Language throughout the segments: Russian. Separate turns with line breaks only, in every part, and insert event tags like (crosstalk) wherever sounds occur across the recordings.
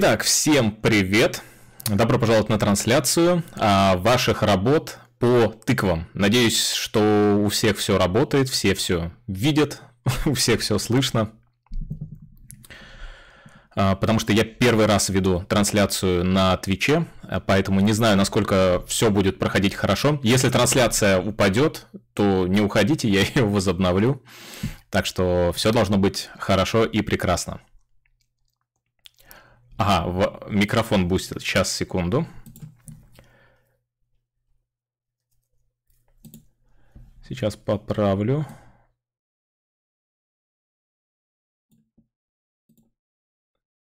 Итак, всем привет! Добро пожаловать на трансляцию а, ваших работ по тыквам. Надеюсь, что у всех все работает, все все видят, (laughs) у всех все слышно. А, потому что я первый раз веду трансляцию на Твиче, а, поэтому не знаю, насколько все будет проходить хорошо. Если трансляция упадет, то не уходите, (laughs) я ее возобновлю. Так что все должно быть хорошо и прекрасно. Ага, в... микрофон бустит. Сейчас, секунду. Сейчас поправлю.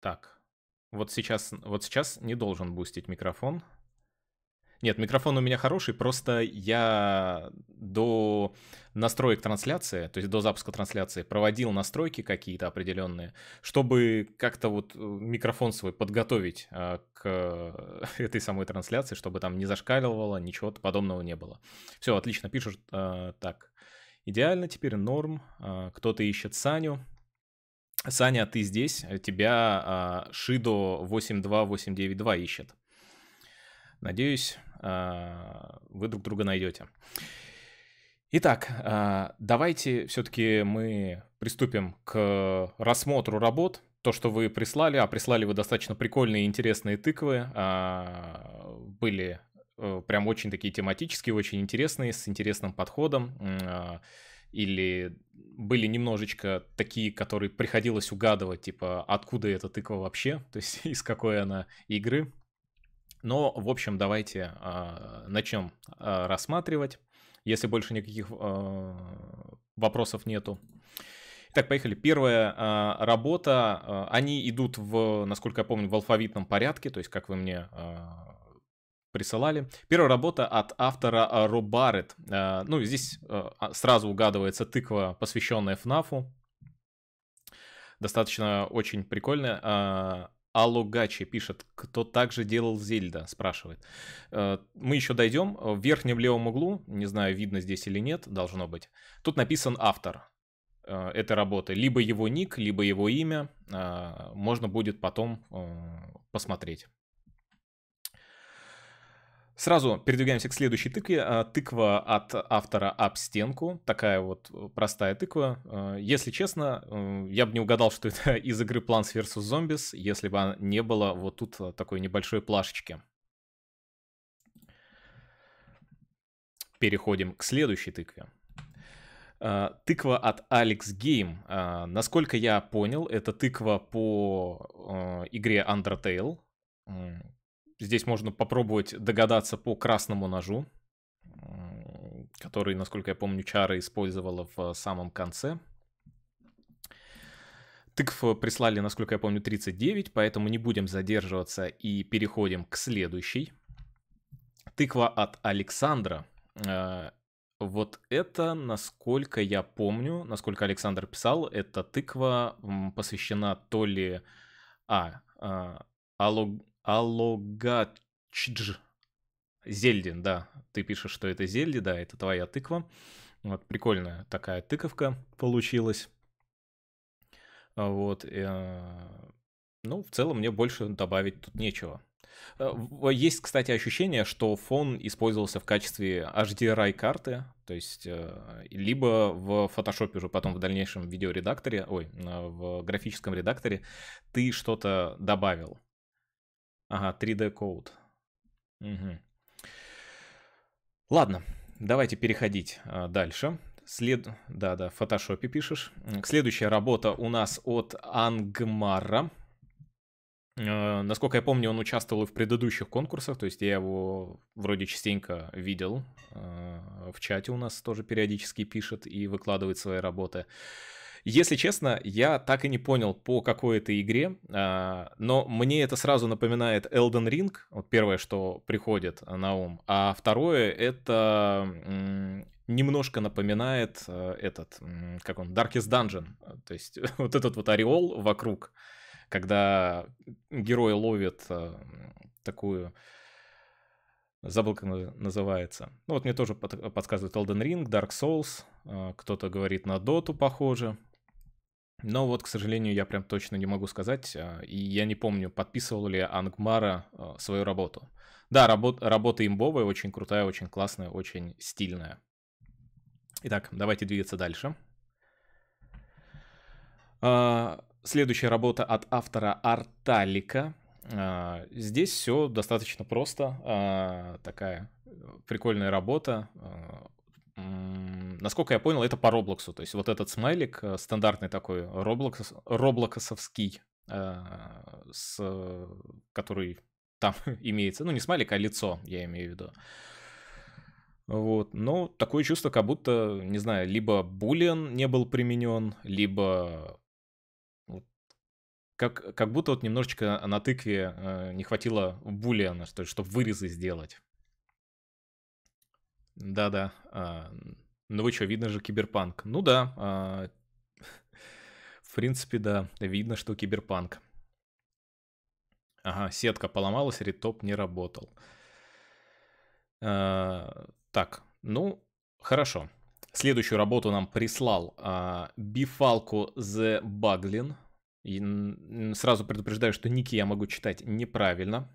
Так, вот сейчас, вот сейчас не должен бустить микрофон. Нет, микрофон у меня хороший, просто я до настроек трансляции, то есть до запуска трансляции, проводил настройки какие-то определенные, чтобы как-то вот э, микрофон свой подготовить а, к (laughs) этой самой трансляции, чтобы там не зашкаливало, ничего подобного не было. Все, отлично, пишешь а, так. Идеально теперь, норм. А, кто-то ищет Саню. Саня, ты здесь, э, тебя Шидо 82892 ищет. Надеюсь, Э, вы друг друга найдете. Итак, э, давайте все-таки мы приступим к рассмотру работ. То, что вы прислали, а прислали вы достаточно прикольные и интересные тыквы, э, были прям очень такие тематические, очень интересные, с интересным подходом. Или были немножечко такие, которые приходилось угадывать, типа, откуда эта тыква вообще, (laughs) то есть из какой она игры. Но, в общем, давайте э, а, начнем э, а, рассматривать, если больше никаких э, вопросов нету. так поехали. Первая э, работа. Э, они идут в, насколько я помню, в алфавитном порядке, то есть как вы мне э, присылали. Первая работа от автора Роб Э, ну, здесь э, сразу угадывается тыква, посвященная ФНАФу. Достаточно очень прикольная. Алло пишет, кто также делал Зельда, спрашивает. Э, мы еще дойдем. Э, в верхнем левом углу, не знаю, видно здесь или нет, должно быть. Тут написан автор э, этой работы. Либо его ник, либо его имя. Можно будет потом посмотреть. Сразу передвигаемся к следующей тыкве. А, тыква от автора об стенку. Такая вот э, простая тыква. Э, если честно, э, я бы не угадал, что это (laughs) из игры Plants vs. Zombies, если бы не было вот тут такой небольшой плашечки. Переходим к следующей тыкве. Тыква от Alex Game. Насколько я понял, это тыква по игре Undertale Здесь можно попробовать догадаться по красному ножу, который, насколько я помню, Чара использовала в э, самом конце. Тыкв э, прислали, насколько я помню, 39, поэтому не будем задерживаться и переходим к следующей. Тыква от Александра. Э, вот это, насколько я помню, насколько Александр писал, эта тыква посвящена то ли... А, алог... Алогачдж. Зельдин, да. Ты пишешь, что это зельди, да, это твоя тыква. Вот прикольная такая тыковка получилась. А, вот. Э, ну, в целом мне больше добавить тут нечего. А, есть, кстати, ощущение, что фон использовался в качестве HDRI карты, то есть э, либо в Photoshop уже потом в дальнейшем видеоредакторе, ой, в графическом редакторе ты что-то добавил. Ага, 3D код. Угу. Ладно, давайте переходить а, дальше. След... Да, да, в фотошопе пишешь. Следующая работа у нас от Ангмара. Э, насколько я помню, он участвовал и в предыдущих конкурсах, то есть я его вроде частенько видел. Э, в чате у нас тоже периодически пишет и выкладывает свои работы. Если честно, я так и не понял, по какой это игре, а, но мне это сразу напоминает Elden Ring, вот первое, что приходит а, на ум, а второе это немножко напоминает а, этот, как он, Darkest Dungeon, то есть (laughs) вот этот вот ореол вокруг, когда герой ловит такую Забыл, как называется. Ну вот мне тоже подсказывает Elden Ring, Dark Souls. Кто-то говорит на Доту похоже. Но вот, к сожалению, я прям точно не могу сказать, а, и я не помню, подписывал ли Ангмара а, свою работу. Да, работ, работа имбовая, очень крутая, очень классная, очень стильная. Итак, давайте двигаться дальше. А, следующая работа от автора Арталика. Здесь все достаточно просто. Такая э, прикольная работа насколько я понял, это по Роблоксу. То есть вот этот смайлик э, стандартный такой, Роблокс, роблоксовский, а, с, э, который там (laughs) имеется. Ну, не смайлик, а лицо, я имею в виду. Вот, но такое чувство, как будто, не знаю, либо буллиан не был применен, либо как, как будто вот немножечко на тыкве э, не хватило буллиана, чтобы вырезы сделать. Да-да. А, ну вы что, видно же киберпанк. Ну да. А, (laughs) в принципе, да. Видно, что киберпанк. Ага, сетка поломалась, ретоп не работал. А, так, ну, хорошо. Следующую работу нам прислал а, Бифалку The Buglin. сразу предупреждаю, что ники я могу читать неправильно.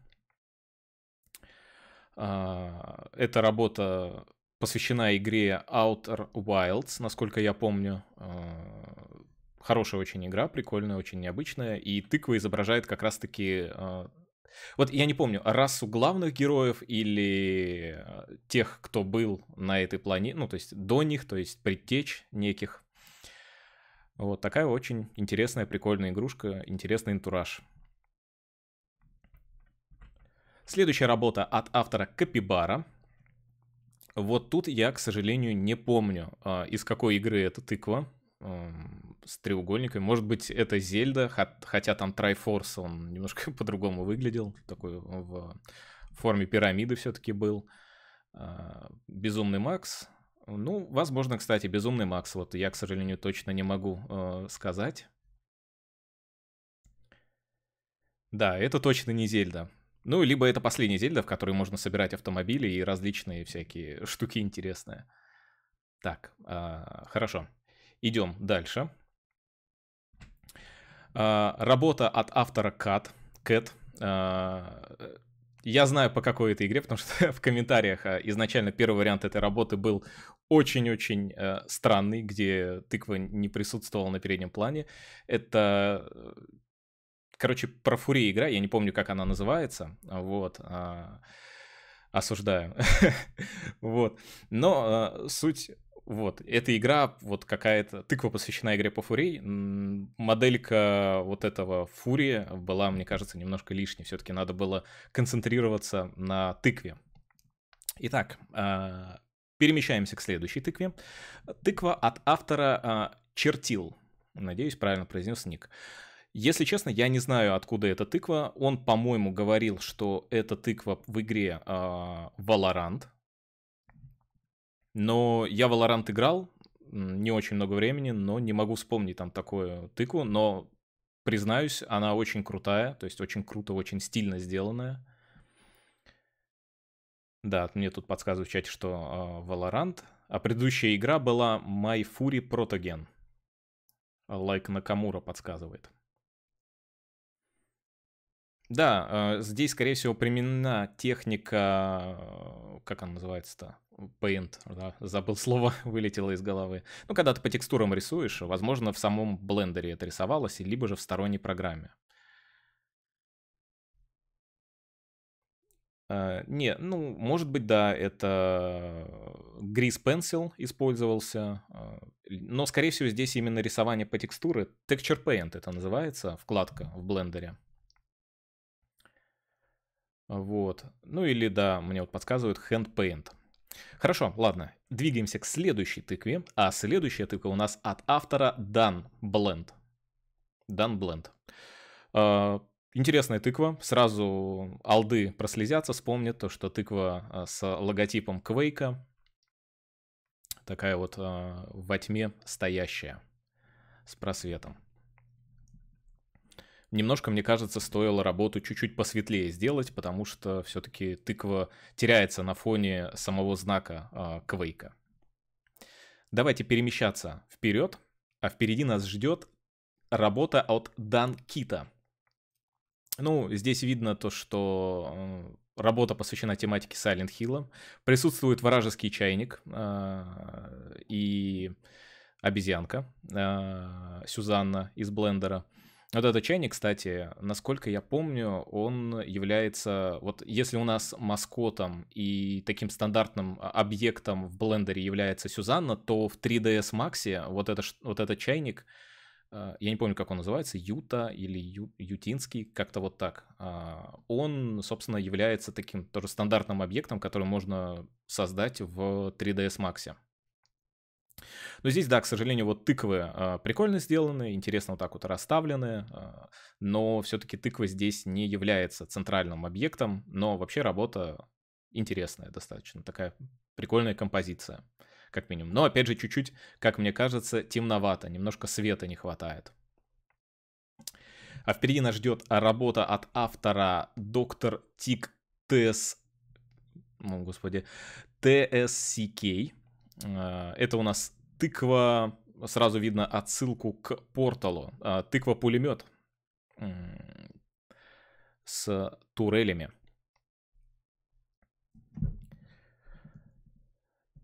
А, эта работа посвящена игре Outer Wilds, насколько я помню. А, хорошая очень игра, прикольная, очень необычная. И тыква изображает как раз-таки... А, вот я не помню, расу главных героев или тех, кто был на этой планете, ну, то есть до них, то есть предтеч неких. Вот такая очень интересная, прикольная игрушка, интересный антураж. Следующая работа от автора Капибара. Вот тут я, к сожалению, не помню, а, из какой игры эта тыква с треугольниками. Может быть, это Зельда, хотя там Трайфорс, он немножко (laughs) по-другому выглядел, такой в форме пирамиды все-таки был. А, Безумный Макс. Ну, возможно, кстати, Безумный Макс. Вот я, к сожалению, точно не могу а, сказать. Да, это точно не Зельда. Ну, либо это последняя зельда, в которой можно собирать автомобили и различные всякие штуки интересные. Так, э, хорошо. Идем дальше. Э, работа от автора Кат. Кэт. Э, я знаю, по какой это игре, потому что (laughs) в комментариях а, изначально первый вариант этой работы был очень-очень э, странный, где тыква не присутствовала на переднем плане. Это Короче, про Фури игра, я не помню, как она называется, а, вот, а, осуждаю, (laughs) вот, но а, суть вот, эта игра, вот какая-то тыква посвящена игре по фурии. Моделька вот этого фурии была, мне кажется, немножко лишней. Все-таки надо было концентрироваться на тыкве. Итак, а, перемещаемся к следующей тыкве. Тыква от автора а, Чертил. Надеюсь, правильно произнес ник. Если честно, я не знаю, откуда эта тыква. Он, по-моему, говорил, что эта тыква в игре а, Valorant. Но я Valorant играл, не очень много времени, но не могу вспомнить там такую тыкву, но признаюсь, она очень крутая, то есть очень круто, очень стильно сделанная. Да, мне тут подсказывают в чате, что э, Valorant. А предыдущая игра была My Fury Protogen. Лайк like Накамура подсказывает. Да, э, здесь, скорее всего, применена техника, э, как она называется-то? Paint, да, забыл слово, (laughs) вылетело из головы. Ну, когда ты по текстурам рисуешь, возможно, в самом блендере это рисовалось, либо же в сторонней программе. Uh, не, ну, может быть, да, это Grease Pencil использовался, uh, но, скорее всего, здесь именно рисование по текстуре, Texture Paint это называется, вкладка в блендере. Вот. Ну или да, мне вот подсказывают hand paint. Хорошо, ладно, двигаемся к следующей тыкве, а следующая тыква у нас от автора Dan Blend. Dan Blend. Э, интересная тыква, сразу алды прослезятся, вспомнят то, что тыква а, с логотипом Квейка, такая вот э, во тьме стоящая, с просветом немножко, мне кажется, стоило работу чуть-чуть посветлее сделать, потому что все-таки тыква теряется на фоне самого знака а, Квейка. Давайте перемещаться вперед, а впереди нас ждет работа от Дан Кита. Ну, здесь видно то, что э, работа посвящена тематике Silent Hill. Присутствует вражеский чайник а, и обезьянка а, Сюзанна из Блендера – вот этот чайник, кстати, насколько я помню, он является, вот если у нас маскотом и таким стандартным а, объектом в блендере является Сюзанна, то в 3ds Max вот, это, вот этот чайник, а, я не помню, как он называется, Юта или Ю, Ютинский, как-то вот так, а, он, собственно, является таким тоже стандартным объектом, который можно создать в 3ds Max. Но здесь, да, к сожалению, вот тыквы э, прикольно сделаны, интересно вот так вот расставлены, э, а, но все-таки тыква здесь не является центральным объектом, но вообще работа интересная достаточно, такая прикольная композиция, как минимум. Но, опять же, чуть-чуть, как мне кажется, темновато, немножко света не хватает. А впереди нас ждет работа от автора доктор Тик Тес, ну, господи, ТСК Э, это у нас тыква, сразу видно отсылку к порталу. Э, Тыква-пулемет с турелями.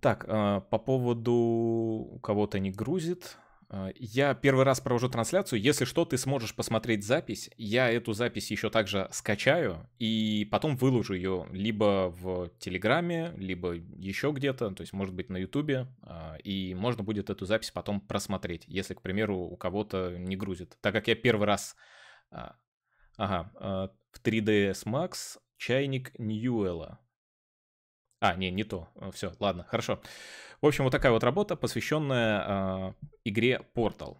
Так, э, по поводу кого-то не грузит. А, я первый раз провожу трансляцию. Если что, ты сможешь посмотреть запись. Я эту запись еще также скачаю и потом выложу ее либо в Телеграме, либо еще где-то, то есть, может быть, на Ютубе. А, и можно будет эту запись потом просмотреть, если, к примеру, у кого-то не грузит. Так как я первый раз... А, ага, в 3ds Max чайник Ньюэлла. А, не, не то. Все, ладно, хорошо. В общем, вот такая вот работа, посвященная э, игре Portal.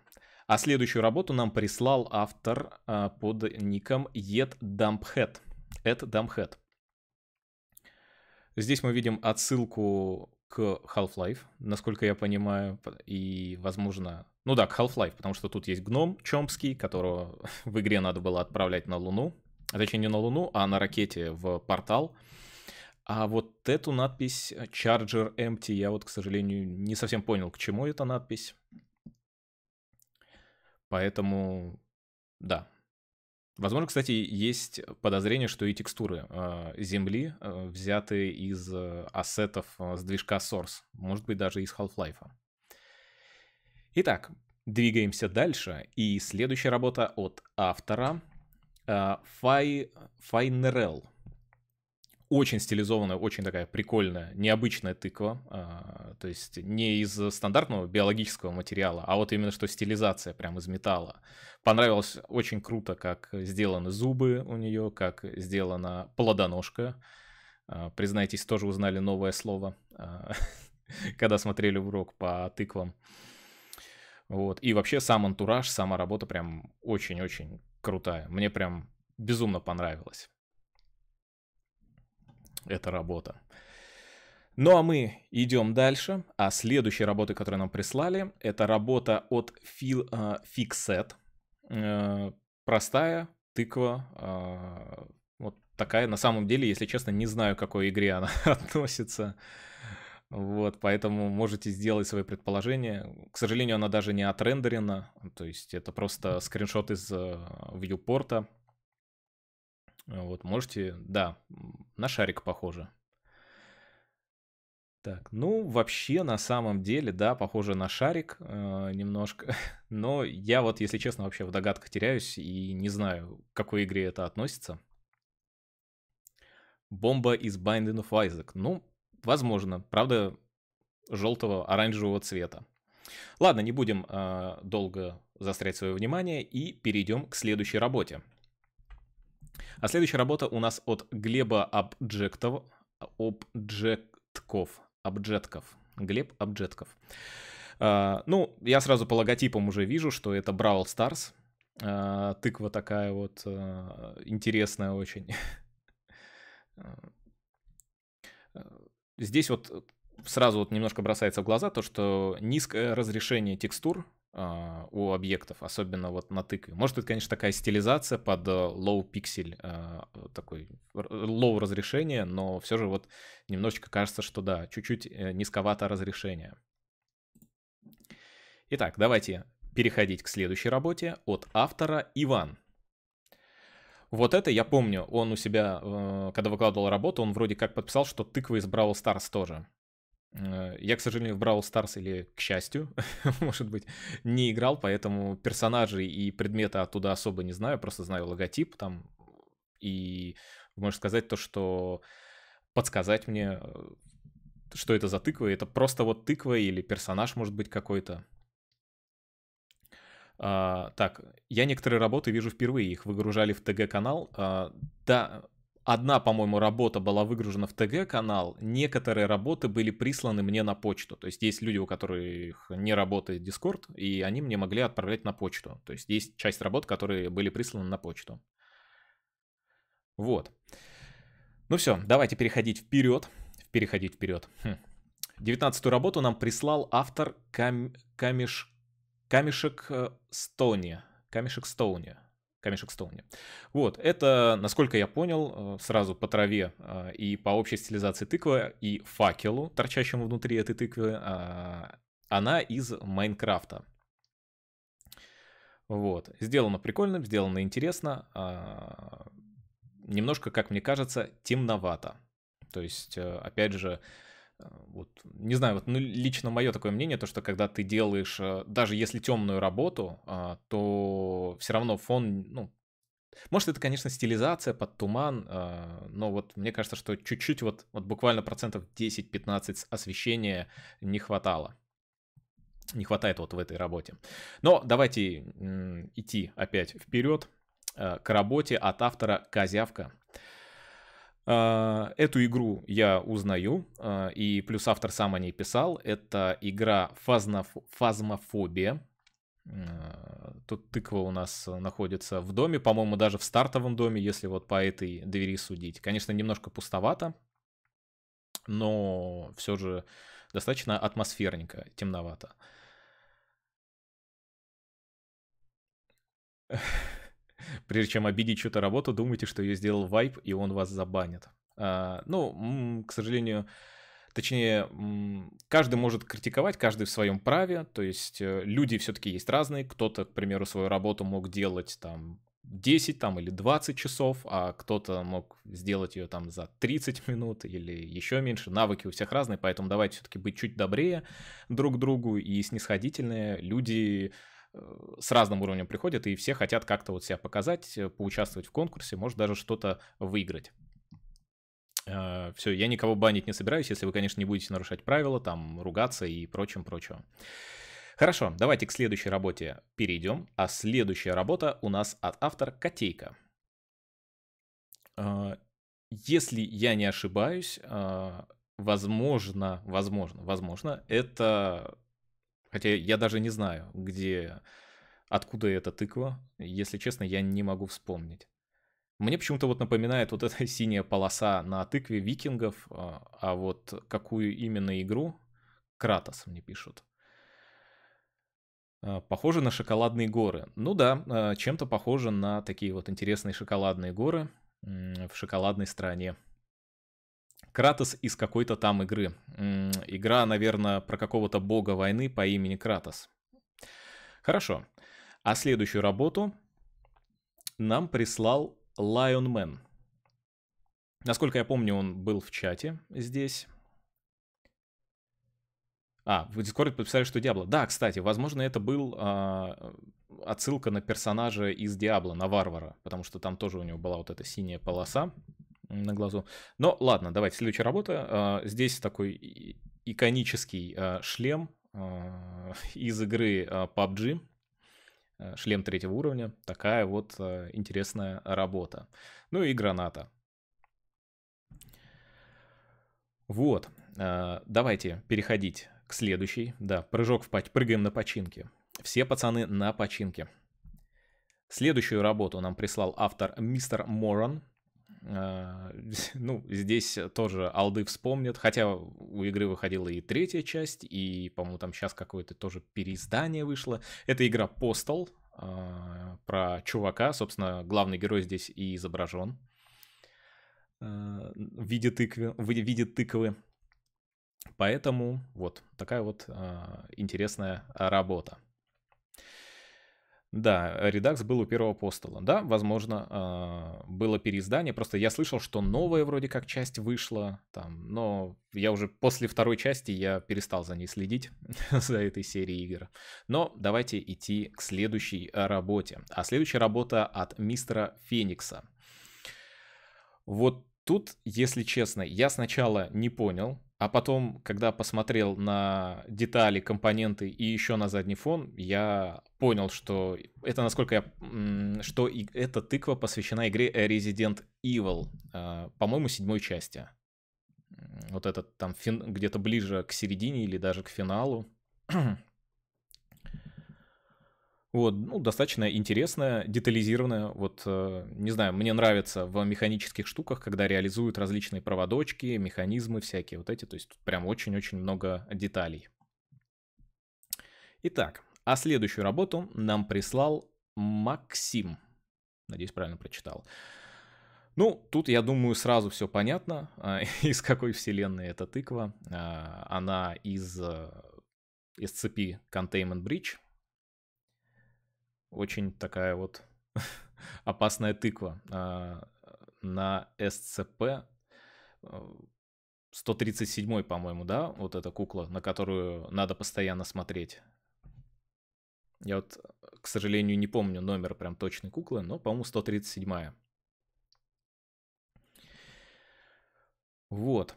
А следующую работу нам прислал автор э, под ником Ed Dumphead. Ed Dumphead. Здесь мы видим отсылку к Half-Life, насколько я понимаю, и, возможно, ну да, к Half-Life, потому что тут есть гном Чомский, которого (laughs) в игре надо было отправлять на Луну, а точнее не на Луну, а на ракете в портал. А вот эту надпись э, Charger Empty я вот, к сожалению, не совсем понял, к чему эта надпись. Поэтому, да. Возможно, кстати, есть подозрение, что и текстуры э, земли э, взяты из э, ассетов э, с движка Source, может быть, даже из Half-Life. Итак, двигаемся дальше. И следующая работа от автора э, Фай... Файнерел очень стилизованная, очень такая прикольная, необычная тыква. А, то есть не из стандартного биологического материала, а вот именно что стилизация прям из металла. Понравилось очень круто, как сделаны зубы у нее, как сделана плодоножка. А, признайтесь, тоже узнали новое слово, а, (laughs) когда смотрели урок по тыквам. Вот. И вообще сам антураж, сама работа прям очень-очень крутая. Мне прям безумно понравилось. Эта работа. Ну а мы идем дальше. А следующие работы, которую нам прислали, это работа от Фил, э, Fixet. Э, простая тыква. Э, вот такая, на самом деле, если честно, не знаю, к какой игре она (laughs) относится. Вот, поэтому можете сделать свои предположения. К сожалению, она даже не отрендерена, то есть это просто скриншот из э, вьюпорта, а вот, можете, да, на шарик похоже. Так, ну вообще на самом деле, да, похоже на шарик э, немножко, (laughs) но я вот, если честно, вообще в догадках теряюсь и не знаю, к какой игре это относится. Бомба из Binding of Isaac. Ну, возможно, правда, желтого, оранжевого цвета. Ладно, не будем э, долго застрять свое внимание и перейдем к следующей работе. А следующая работа у нас от Глеба Обджектов. Обджектков. Обджетков. Глеб Обджетков. А, ну, я сразу по логотипам уже вижу, что это Brawl Stars. А, тыква такая вот а, интересная очень. (laughs) Здесь вот сразу вот немножко бросается в глаза то, что низкое разрешение текстур, а, у объектов, особенно вот на тыкве. Может, это, конечно, такая стилизация под э, low пиксель, а, э, такой э, low разрешение, но все же вот немножечко кажется, что да, чуть-чуть низковато разрешение. Итак, давайте переходить к следующей работе от автора Иван. Вот это я помню, он у себя, когда выкладывал работу, он вроде как подписал, что тыква из Бравл Старс тоже. Э, я, к сожалению, в Brawl Stars или, к счастью, (laughs) может быть, не играл, поэтому персонажей и предмета оттуда особо не знаю, просто знаю логотип там. И можно сказать то, что подсказать мне, э, что это за тыква. Это просто вот тыква или персонаж, может быть, какой-то. А, так, я некоторые работы вижу впервые, их выгружали в ТГ-канал. А, да, Одна, по-моему, работа была выгружена в ТГ-канал, некоторые работы были присланы мне на почту. То есть есть люди, у которых не работает Discord, и они мне могли отправлять на почту. То есть есть часть работ, которые были присланы на почту. Вот. Ну все, давайте переходить вперед. Переходить вперед. Хм. работу нам прислал автор Кам... Камеш... Камешек э, Стоуни. Камешек Стоуни камешек Стоуне. Вот, это, насколько я понял, э, сразу по траве э, и по общей стилизации тыквы и факелу, торчащему внутри этой тыквы, а, она из Майнкрафта. Вот, сделано прикольно, сделано интересно, а, немножко, как мне кажется, темновато. То есть, э, опять же, а, вот, не знаю, вот ну, лично мое такое мнение, то, что когда ты делаешь, э, даже если темную работу, а, то все равно фон, ну, может, это, конечно, стилизация под туман, а, но вот мне кажется, что чуть-чуть вот, вот буквально процентов 10-15 освещения не хватало. Не хватает вот в этой работе. Но давайте идти опять вперед э, к работе от автора Козявка. А, эту игру я узнаю, а, и плюс автор сам о ней писал. Это игра Фазноф... «Фазмофобия». А, тут тыква у нас находится в доме, по-моему, даже в стартовом доме, если вот по этой двери судить. Конечно, немножко пустовато, но все же достаточно атмосферненько, темновато прежде чем обидеть чью-то работу, думайте, что ее сделал вайп, и он вас забанит. А, ну, к сожалению, точнее, каждый может критиковать, каждый в своем праве, то есть э, люди все-таки есть разные, кто-то, к примеру, свою работу мог делать там 10 там, или 20 часов, а кто-то мог сделать ее там за 30 минут или еще меньше. Навыки у всех разные, поэтому давайте все-таки быть чуть добрее друг другу и снисходительные. Люди с разным уровнем приходят, и все хотят как-то вот себя показать, э, поучаствовать в конкурсе, может даже что-то выиграть. Э, все, я никого банить не собираюсь, если вы, конечно, не будете нарушать правила, там, ругаться и прочим прочим Хорошо, давайте к следующей работе перейдем. А следующая работа у нас от автора Котейка. Э, если я не ошибаюсь, возможно, возможно, возможно, это Хотя я даже не знаю, где, откуда эта тыква. Если честно, я не могу вспомнить. Мне почему-то вот напоминает вот эта (laughs) синяя полоса на тыкве викингов, а, а вот какую именно игру Кратос мне пишут. А, похоже на шоколадные горы. Ну да, а, чем-то похоже на такие вот интересные шоколадные горы в шоколадной стране. Кратос из какой-то там игры. Игра, наверное, про какого-то бога войны по имени Кратос. Хорошо. А следующую работу нам прислал Lion Man. Насколько я помню, он был в чате здесь. А, в Discord подписали, что Диабло. Да, кстати, возможно, это был э, отсылка на персонажа из Диабло, на Варвара, потому что там тоже у него была вот эта синяя полоса на глазу. Но ладно, давайте, следующая работа. А, здесь такой иконический а, шлем а, (laughs) из игры PUBG, шлем третьего уровня. Такая вот интересная работа. Ну и граната. Вот, давайте переходить к следующей. Да, прыжок в пач... прыгаем на починке. Все пацаны на починке. Следующую работу нам прислал автор мистер Моран. А, (laughs) ну, здесь тоже алды вспомнят, хотя у игры выходила и третья часть, и, по-моему, там сейчас какое-то тоже переиздание вышло. Это игра Postal а, про чувака, собственно, главный герой здесь и изображен а, в виде тыквы. В виде тыквы. Поэтому вот такая вот интересная работа. Да, э, редакс был у первого апостола. Да, возможно, а, было переиздание. Просто я слышал, что новая вроде как часть вышла, там, но я уже после второй части я перестал за ней следить, (laughs) за этой серией игр. Но давайте идти к следующей э, работе. А следующая работа от мистера Феникса. Вот тут, если честно, я сначала не понял, а потом, когда посмотрел на детали, компоненты и еще на задний фон, я понял, что это насколько я... что и эта тыква посвящена игре Resident Evil, а, по-моему, седьмой части. Вот этот там фин, где-то ближе к середине или даже к финалу. Вот, ну, достаточно интересная, детализированная. Вот, э, не знаю, мне нравится в механических штуках, когда реализуют различные проводочки, механизмы всякие вот эти. То есть тут прям очень-очень много деталей. Итак, а следующую работу нам прислал Максим. Надеюсь, правильно прочитал. Ну, тут, я думаю, сразу все понятно, а, (laughs) из какой вселенной эта тыква. А, она из, SCP э, Containment Bridge, очень такая вот (laughs) опасная тыква а, на СЦП 137, э, по-моему, да, вот эта кукла, на которую надо постоянно смотреть. Я вот, к сожалению, не помню номер прям точной куклы, но, по-моему, 137. Вот.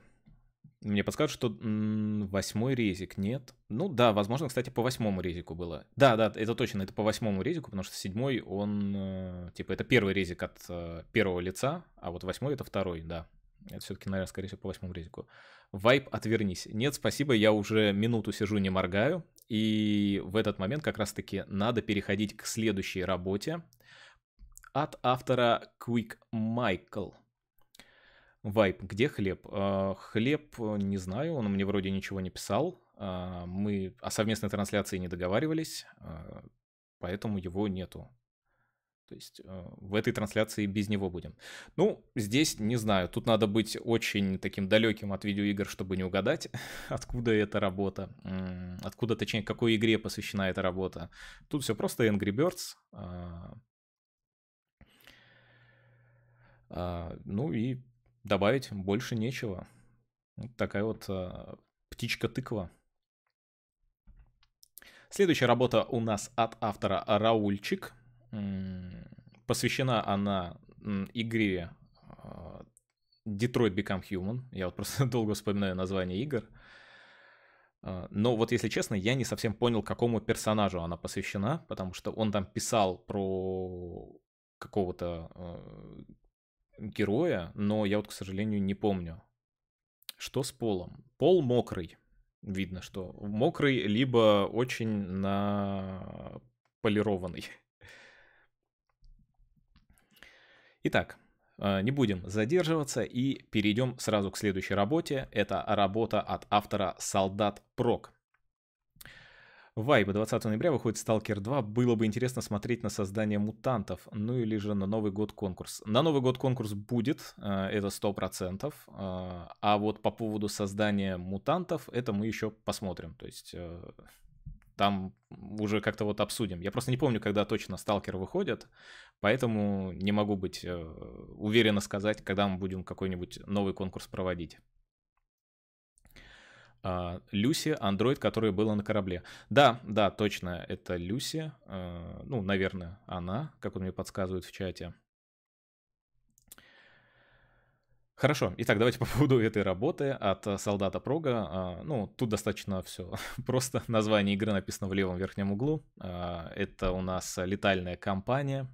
Мне подскажут, что восьмой резик, нет? Ну да, возможно, кстати, по восьмому резику было. Да, да, это точно, это по восьмому резику, потому что седьмой, он, э, типа, это первый резик от э, первого лица, а вот восьмой это второй, да. Это все-таки, наверное, скорее всего, по восьмому резику. Вайп, отвернись. Нет, спасибо, я уже минуту сижу, не моргаю. И в этот момент как раз-таки надо переходить к следующей работе от автора Quick Michael. Вайп, где хлеб? А, хлеб, э, не знаю, он мне вроде ничего не писал. А, мы о совместной трансляции не договаривались, а, поэтому его нету. То есть э, в этой трансляции без него будем. Ну, здесь не знаю, тут надо быть очень таким далеким от видеоигр, чтобы не угадать, (laughs) откуда эта работа, откуда, точнее, какой игре посвящена эта работа. Тут все просто Angry Birds. Ну и добавить больше нечего. Вот такая вот э, а, птичка-тыква. Следующая работа у нас от автора Раульчик. Посвящена она игре Detroit а, Become Human. Я вот просто (laughs) долго вспоминаю название игр. А, но вот если честно, я не совсем понял, какому персонажу она посвящена, потому что он там писал про какого-то героя, но я вот, к сожалению, не помню. Что с полом? Пол мокрый. Видно, что мокрый, либо очень на полированный. Итак, э, не будем задерживаться и перейдем сразу к следующей работе. Это работа от автора «Солдат Прок». Вайба 20 ноября выходит Stalker 2». Было бы интересно смотреть на создание мутантов, ну или же на Новый год конкурс. На Новый год конкурс будет, э, это 100%. Э, а вот по поводу создания мутантов, это мы еще посмотрим. То есть э, там уже как-то вот обсудим. Я просто не помню, когда точно Stalker выходит, поэтому не могу быть уверенно сказать, когда мы будем какой-нибудь новый конкурс проводить. А, Люси, андроид, которая была на корабле. Да, да, точно, это Люси. А, ну, наверное, она, как он мне подсказывает в чате. Хорошо, итак, давайте по поводу этой работы от а, солдата Прога. Ну, тут достаточно все (laughs) просто. Название игры написано в левом верхнем углу. Это у нас летальная компания,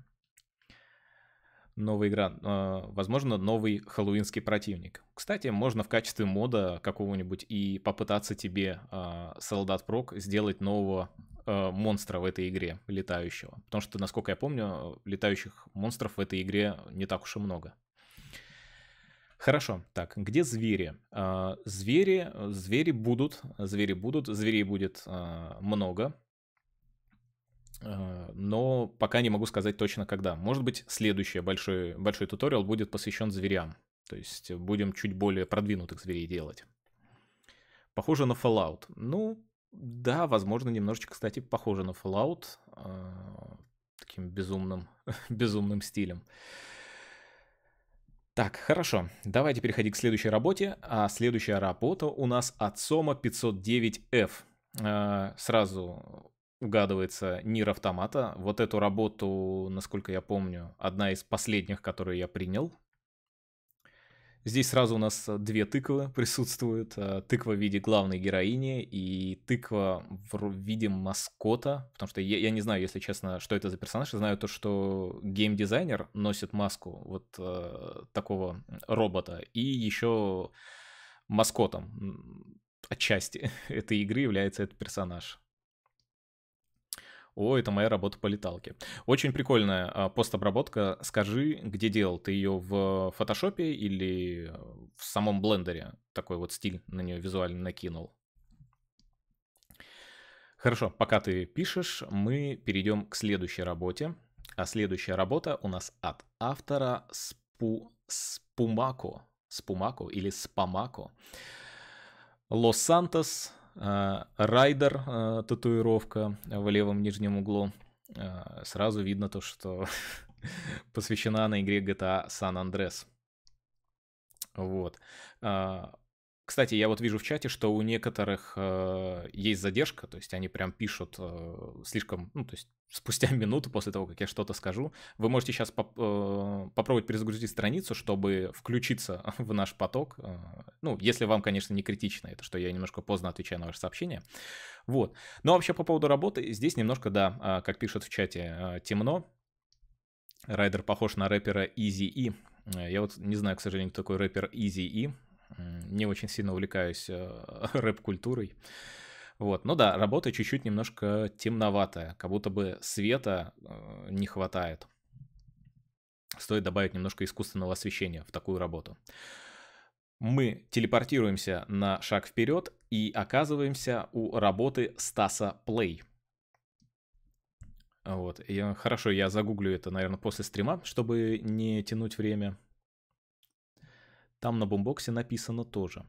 новая игра, а, возможно, новый хэллоуинский противник. Кстати, можно в качестве мода какого-нибудь и попытаться тебе а, солдат прок сделать нового а, монстра в этой игре летающего. Потому что, насколько я помню, летающих монстров в этой игре не так уж и много. Хорошо, так, где звери? Звери, звери будут, звери будут, зверей будет много, Э, но пока не могу сказать точно когда. Может быть, следующий большой, большой туториал будет посвящен зверям. То есть будем чуть более продвинутых зверей делать. Похоже на Fallout. Ну, да, возможно, немножечко, кстати, похоже на Fallout. Э, таким безумным, (laughs) безумным стилем. Так, хорошо, давайте переходить к следующей работе. А следующая работа у нас от Сома 509F. Э, сразу угадывается Нир Автомата. Вот эту работу, насколько я помню, одна из последних, которую я принял. Здесь сразу у нас две тыквы присутствуют. Э, тыква в виде главной героини и тыква в виде маскота. Потому что я, я не знаю, если честно, что это за персонаж. Я знаю то, что геймдизайнер носит маску вот э, такого робота. И еще маскотом отчасти (laughs) этой игры является этот персонаж о, это моя работа по леталке. Очень прикольная а, постобработка. Скажи, где делал? Ты ее в фотошопе или э, в самом блендере? Такой вот стиль на нее визуально накинул. Хорошо, пока ты пишешь, мы перейдем к следующей работе. А следующая работа у нас от автора Спу... Спумако. Спумако или Спамако. Лос-Сантос, Э, райдер э, татуировка в левом нижнем углу. Э, сразу видно то, что (laughs) посвящена на игре GTA San Andreas. Вот. Кстати, я вот вижу в чате, что у некоторых э, есть задержка, то есть они прям пишут э, слишком, ну, то есть спустя (laughs) минуту после того, как я что-то скажу. Вы можете сейчас поп э, попробовать перезагрузить страницу, чтобы включиться (laughs) в наш поток. Э, ну, если вам, конечно, не критично это, что я немножко поздно отвечаю на ваше сообщение. Вот. Но вообще по поводу работы, здесь немножко, да, э, как пишут в чате, э, темно. Райдер похож на рэпера Easy E. Э, я вот не знаю, к сожалению, кто такой рэпер Easy E не очень сильно увлекаюсь э, (laughs) рэп-культурой. Вот, ну да, работа чуть-чуть немножко темноватая, как будто бы света э, не хватает. Стоит добавить немножко искусственного освещения в такую работу. Мы телепортируемся на шаг вперед и оказываемся у работы Стаса Плей. Вот, и, хорошо, я загуглю это, наверное, после стрима, чтобы не тянуть время. Там на бумбоксе написано тоже.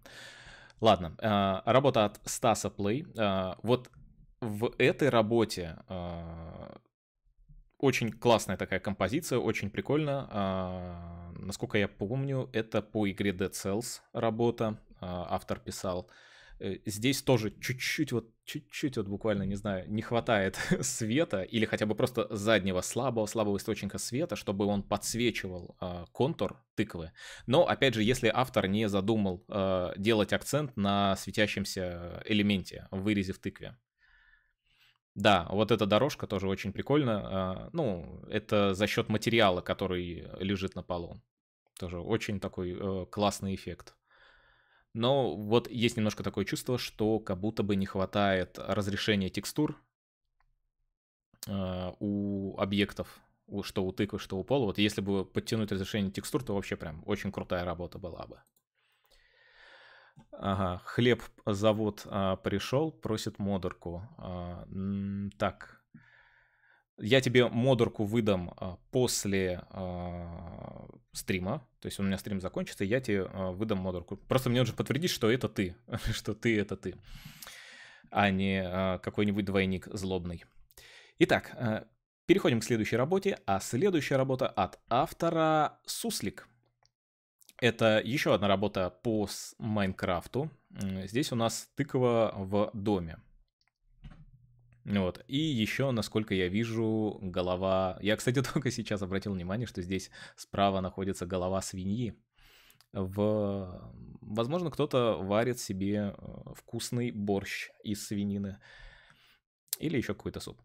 Ладно, э, работа от Стаса Плей. Э, вот в этой работе э, очень классная такая композиция, очень прикольно. Насколько я помню, это по игре Dead Cells работа, автор писал. Э, здесь тоже чуть-чуть вот, чуть-чуть вот буквально, не знаю, не хватает (laughs) света или хотя бы просто заднего слабого, слабого источника света, чтобы он подсвечивал э, контур тыквы. Но, опять же, если автор не задумал э, делать акцент на светящемся элементе в вырезе в тыкве. Да, вот эта дорожка тоже очень прикольно. А, ну, это за счет материала, который лежит на полу. Тоже очень такой э, классный эффект. Но вот есть немножко такое чувство, что как будто бы не хватает разрешения текстур э, у объектов, что у тыквы, что у пола. Вот если бы подтянуть разрешение текстур, то вообще прям очень крутая работа была бы. Ага, хлеб завод а, пришел, просит модерку. А, так, я тебе модерку выдам а, после э, стрима. То есть у меня стрим закончится, и я тебе э, а, выдам модерку. Просто мне нужно подтвердить, что это ты. (laughs) что ты это ты. А не э, какой-нибудь двойник злобный. Итак, э, переходим к следующей работе. А следующая работа от автора Суслик. Это еще одна работа по Майнкрафту. Здесь у нас тыква в доме. Вот. И еще, насколько я вижу, голова... Я, кстати, (laughs) только сейчас обратил внимание, что здесь справа находится голова свиньи. В... Возможно, кто-то варит себе э, вкусный борщ из свинины. Или еще какой-то суп.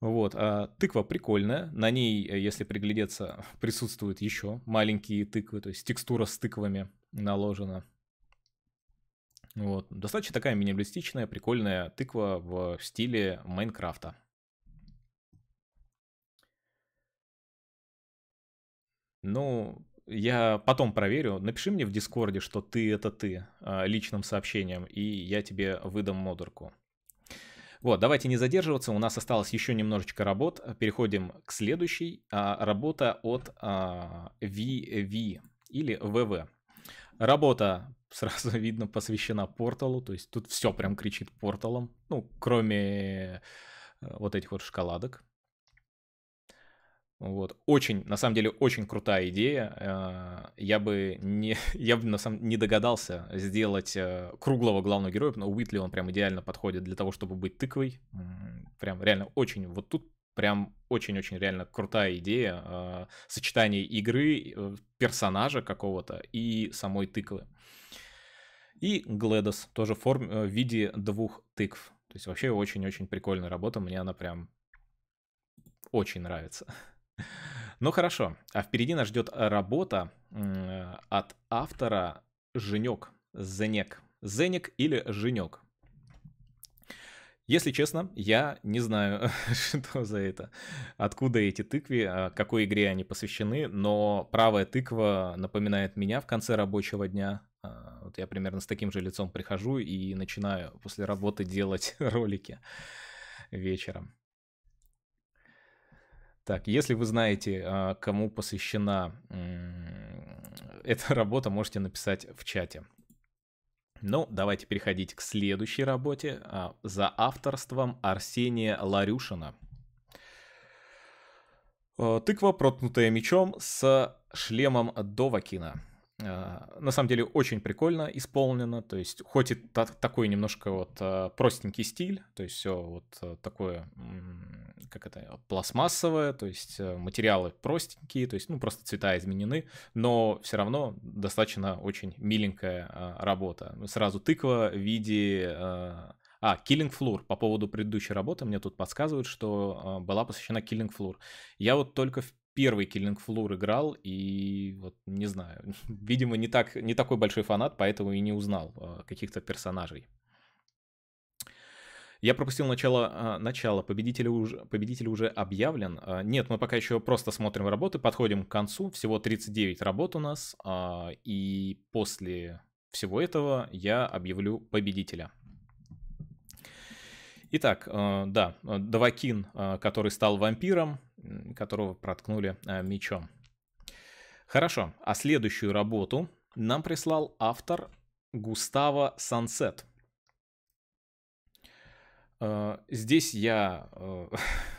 Вот, а тыква прикольная, на ней, э, если приглядеться, (laughs) присутствуют еще маленькие тыквы, то есть текстура с тыквами наложена. Вот. Достаточно такая минималистичная, прикольная тыква в стиле Майнкрафта. Ну, я потом проверю. Напиши мне в Дискорде, что ты это ты а, личным сообщением, и я тебе выдам модерку. Вот, давайте не задерживаться, у нас осталось еще немножечко работ. Переходим к следующей. А, работа от VV а, или ВВ. Работа сразу (laughs) видно, посвящена порталу. То есть тут все прям кричит порталом. Ну, кроме э, вот этих вот шоколадок. Вот. Очень, на самом деле, очень крутая идея. Э, я бы не, (laughs) я бы, на самом не догадался сделать э, круглого главного героя, но Уитли он прям идеально подходит для того, чтобы быть тыквой. Прям реально очень, вот тут прям очень-очень реально крутая идея. Сочетание игры, персонажа какого-то и самой тыквы. И Гледос тоже в, форм... Э, в виде двух тыкв. То есть вообще очень-очень прикольная работа, мне она прям очень нравится. (laughs) Ну хорошо, а впереди нас ждет работа от автора Женек, Зенек. Зенек или Женек. Если честно, я не знаю, (laughs) что за это, откуда эти тыквы, а, какой игре они посвящены, но правая тыква напоминает меня в конце рабочего дня, а, вот я примерно с таким же лицом прихожу и начинаю после работы делать (laughs) ролики вечером. Так, если вы знаете, а, кому посвящена (laughs) эта работа, можете написать в чате. Ну, давайте переходить к следующей работе а, за авторством Арсения Ларюшина. Тыква, проткнутая мечом с шлемом Довакина. А, на самом деле очень прикольно исполнено, то есть хоть и такой немножко вот а, простенький стиль, то есть все вот а, такое, как это, пластмассовое, то есть материалы простенькие, то есть ну просто цвета изменены, но все равно достаточно очень миленькая работа. Ну, сразу тыква в виде... А, Killing Floor. По поводу предыдущей работы мне тут подсказывают, что была посвящена Killing Floor. Я вот только в первый Killing Floor играл, и вот не знаю, (laughs) видимо, не, так, не такой большой фанат, поэтому и не узнал э, каких-то персонажей. Я пропустил начало, а, начало. Победитель, уже, победитель уже объявлен. А, нет, мы пока еще просто смотрим работы, подходим к концу. Всего 39 работ у нас. И после всего этого я объявлю победителя. Итак, да, Давакин, который стал вампиром, которого проткнули э, мечом. Хорошо, а следующую работу нам прислал автор Густава Сансет. Э, здесь я, э,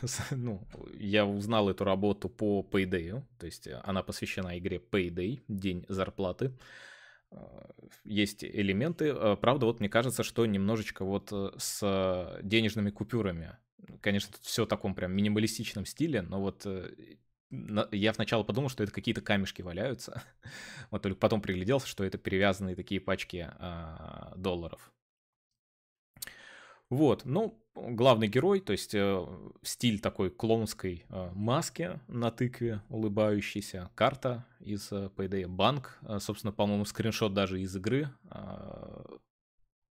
(laughs) ну, я узнал эту работу по Payday, то есть она посвящена игре Payday, день зарплаты. Есть элементы, правда, вот мне кажется, что немножечко вот с денежными купюрами Конечно, тут все в таком прям минималистичном стиле, но вот э, я сначала подумал, что это какие-то камешки валяются, (laughs) вот только потом пригляделся, что это перевязанные такие пачки а, долларов. Вот, ну, главный герой, то есть э, стиль такой клоунской э, маски на тыкве, улыбающейся, карта из э, Payday Bank, э, собственно, по-моему, скриншот даже из игры э,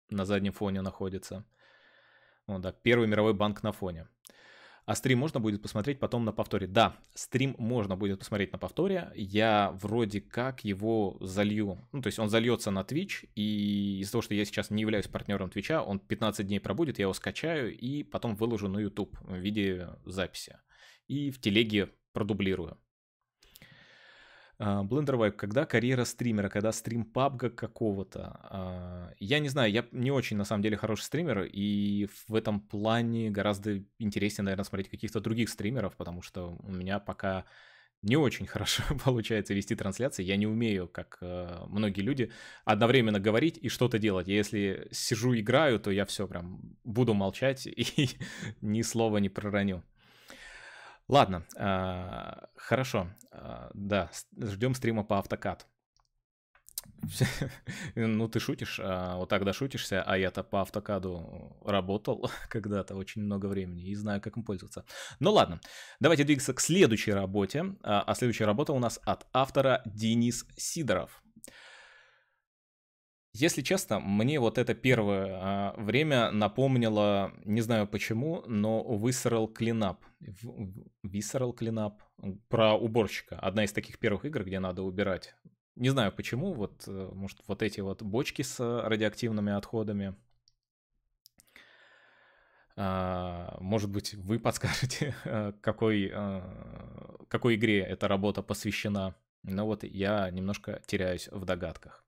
на заднем фоне находится – ну да, первый мировой банк на фоне. А стрим можно будет посмотреть потом на повторе. Да, стрим можно будет посмотреть на повторе. Я вроде как его залью. Ну, то есть он зальется на Twitch, и из-за того, что я сейчас не являюсь партнером Твича, он 15 дней пробудет, я его скачаю и потом выложу на YouTube в виде записи. И в телеге продублирую. А, Blender Vibe, когда карьера стримера, когда стрим пабга какого-то. А, я не знаю, я не очень на самом деле хороший стример, и в этом плане гораздо интереснее, наверное, смотреть каких-то других стримеров, потому что у меня пока не очень (laughs) хорошо получается вести трансляции. Я не умею, как э, многие люди, одновременно говорить и что-то делать. Если сижу играю, то я все прям буду молчать (laughs) и ни слова не пророню. Ладно, а, хорошо. А, да, ждем стрима по автокат. (laughs) Ну, ты шутишь, а, вот так дошутишься, а я-то по автокаду работал (laughs) когда-то очень много времени и знаю, как им пользоваться. Ну ладно, давайте двигаться к следующей работе. А следующая работа у нас от автора Денис Сидоров. Если честно, мне вот это первое а, время напомнило, не знаю почему, но Visceral Cleanup. Visceral Cleanup про уборщика. Одна из таких первых игр, где надо убирать. Не знаю почему, вот, э, может, вот эти вот бочки с радиоактивными отходами. А, может быть, вы (laughs) подскажете, э, какой, э, какой игре эта работа посвящена. Но ну вот я немножко теряюсь в догадках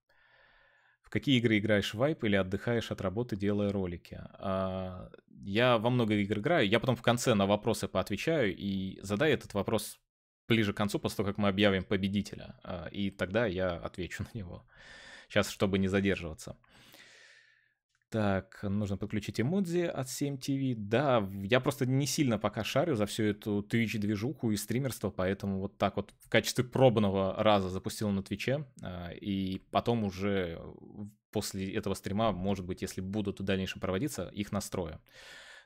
какие игры играешь вайп или отдыхаешь от работы, делая ролики. А, я во много игр играю, я потом в конце на вопросы поотвечаю и задай этот вопрос ближе к концу, после того, как мы объявим победителя, а, и тогда я отвечу (laughs) на него. Сейчас, чтобы не задерживаться. Так, нужно подключить эмодзи от 7TV. Да, я просто не сильно пока шарю за всю эту Twitch-движуху и стримерство, поэтому вот так вот в качестве пробного раза запустил на Твиче, а, и потом уже э, после этого стрима, может быть, если будут в дальнейшем проводиться, их настрою.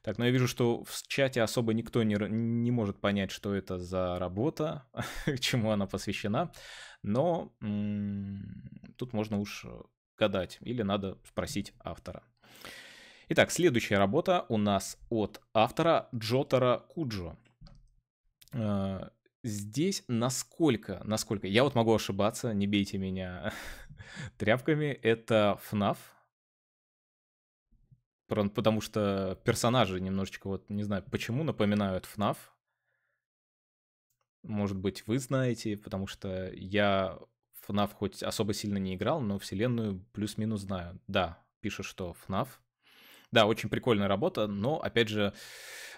Так, но я вижу, что в чате особо никто не, не может понять, что это за работа, (laughs) чему она посвящена, но тут можно уж э, гадать или надо спросить автора. Итак, следующая работа у нас от автора Джотара Куджо. Э, здесь насколько, насколько, я вот могу ошибаться, не бейте меня (laughs) тряпками, это FNAF, потому что персонажи немножечко, вот не знаю почему, напоминают FNAF. Может быть, вы знаете, потому что я FNAF хоть особо сильно не играл, но вселенную плюс-минус знаю. Да, пишет, что FNAF да, очень прикольная работа, но, опять же,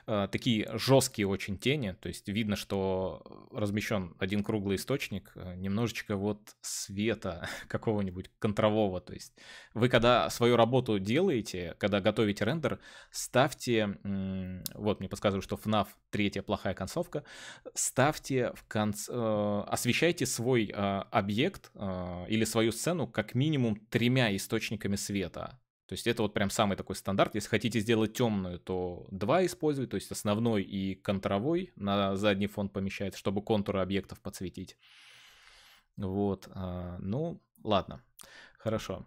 э, такие жесткие очень тени, то есть видно, что э, размещен один круглый источник, э, немножечко вот света (laughs) какого-нибудь контрового, то есть вы когда свою работу делаете, когда готовите рендер, ставьте, вот мне подсказывают, что FNAF третья плохая концовка, ставьте в конце, освещайте свой объект или свою сцену как минимум тремя источниками света, то есть это вот прям самый такой стандарт. Если хотите сделать темную, то два используй, то есть основной и контровой на задний фон помещается, чтобы контуры объектов подсветить. Вот, а, ну ладно, хорошо.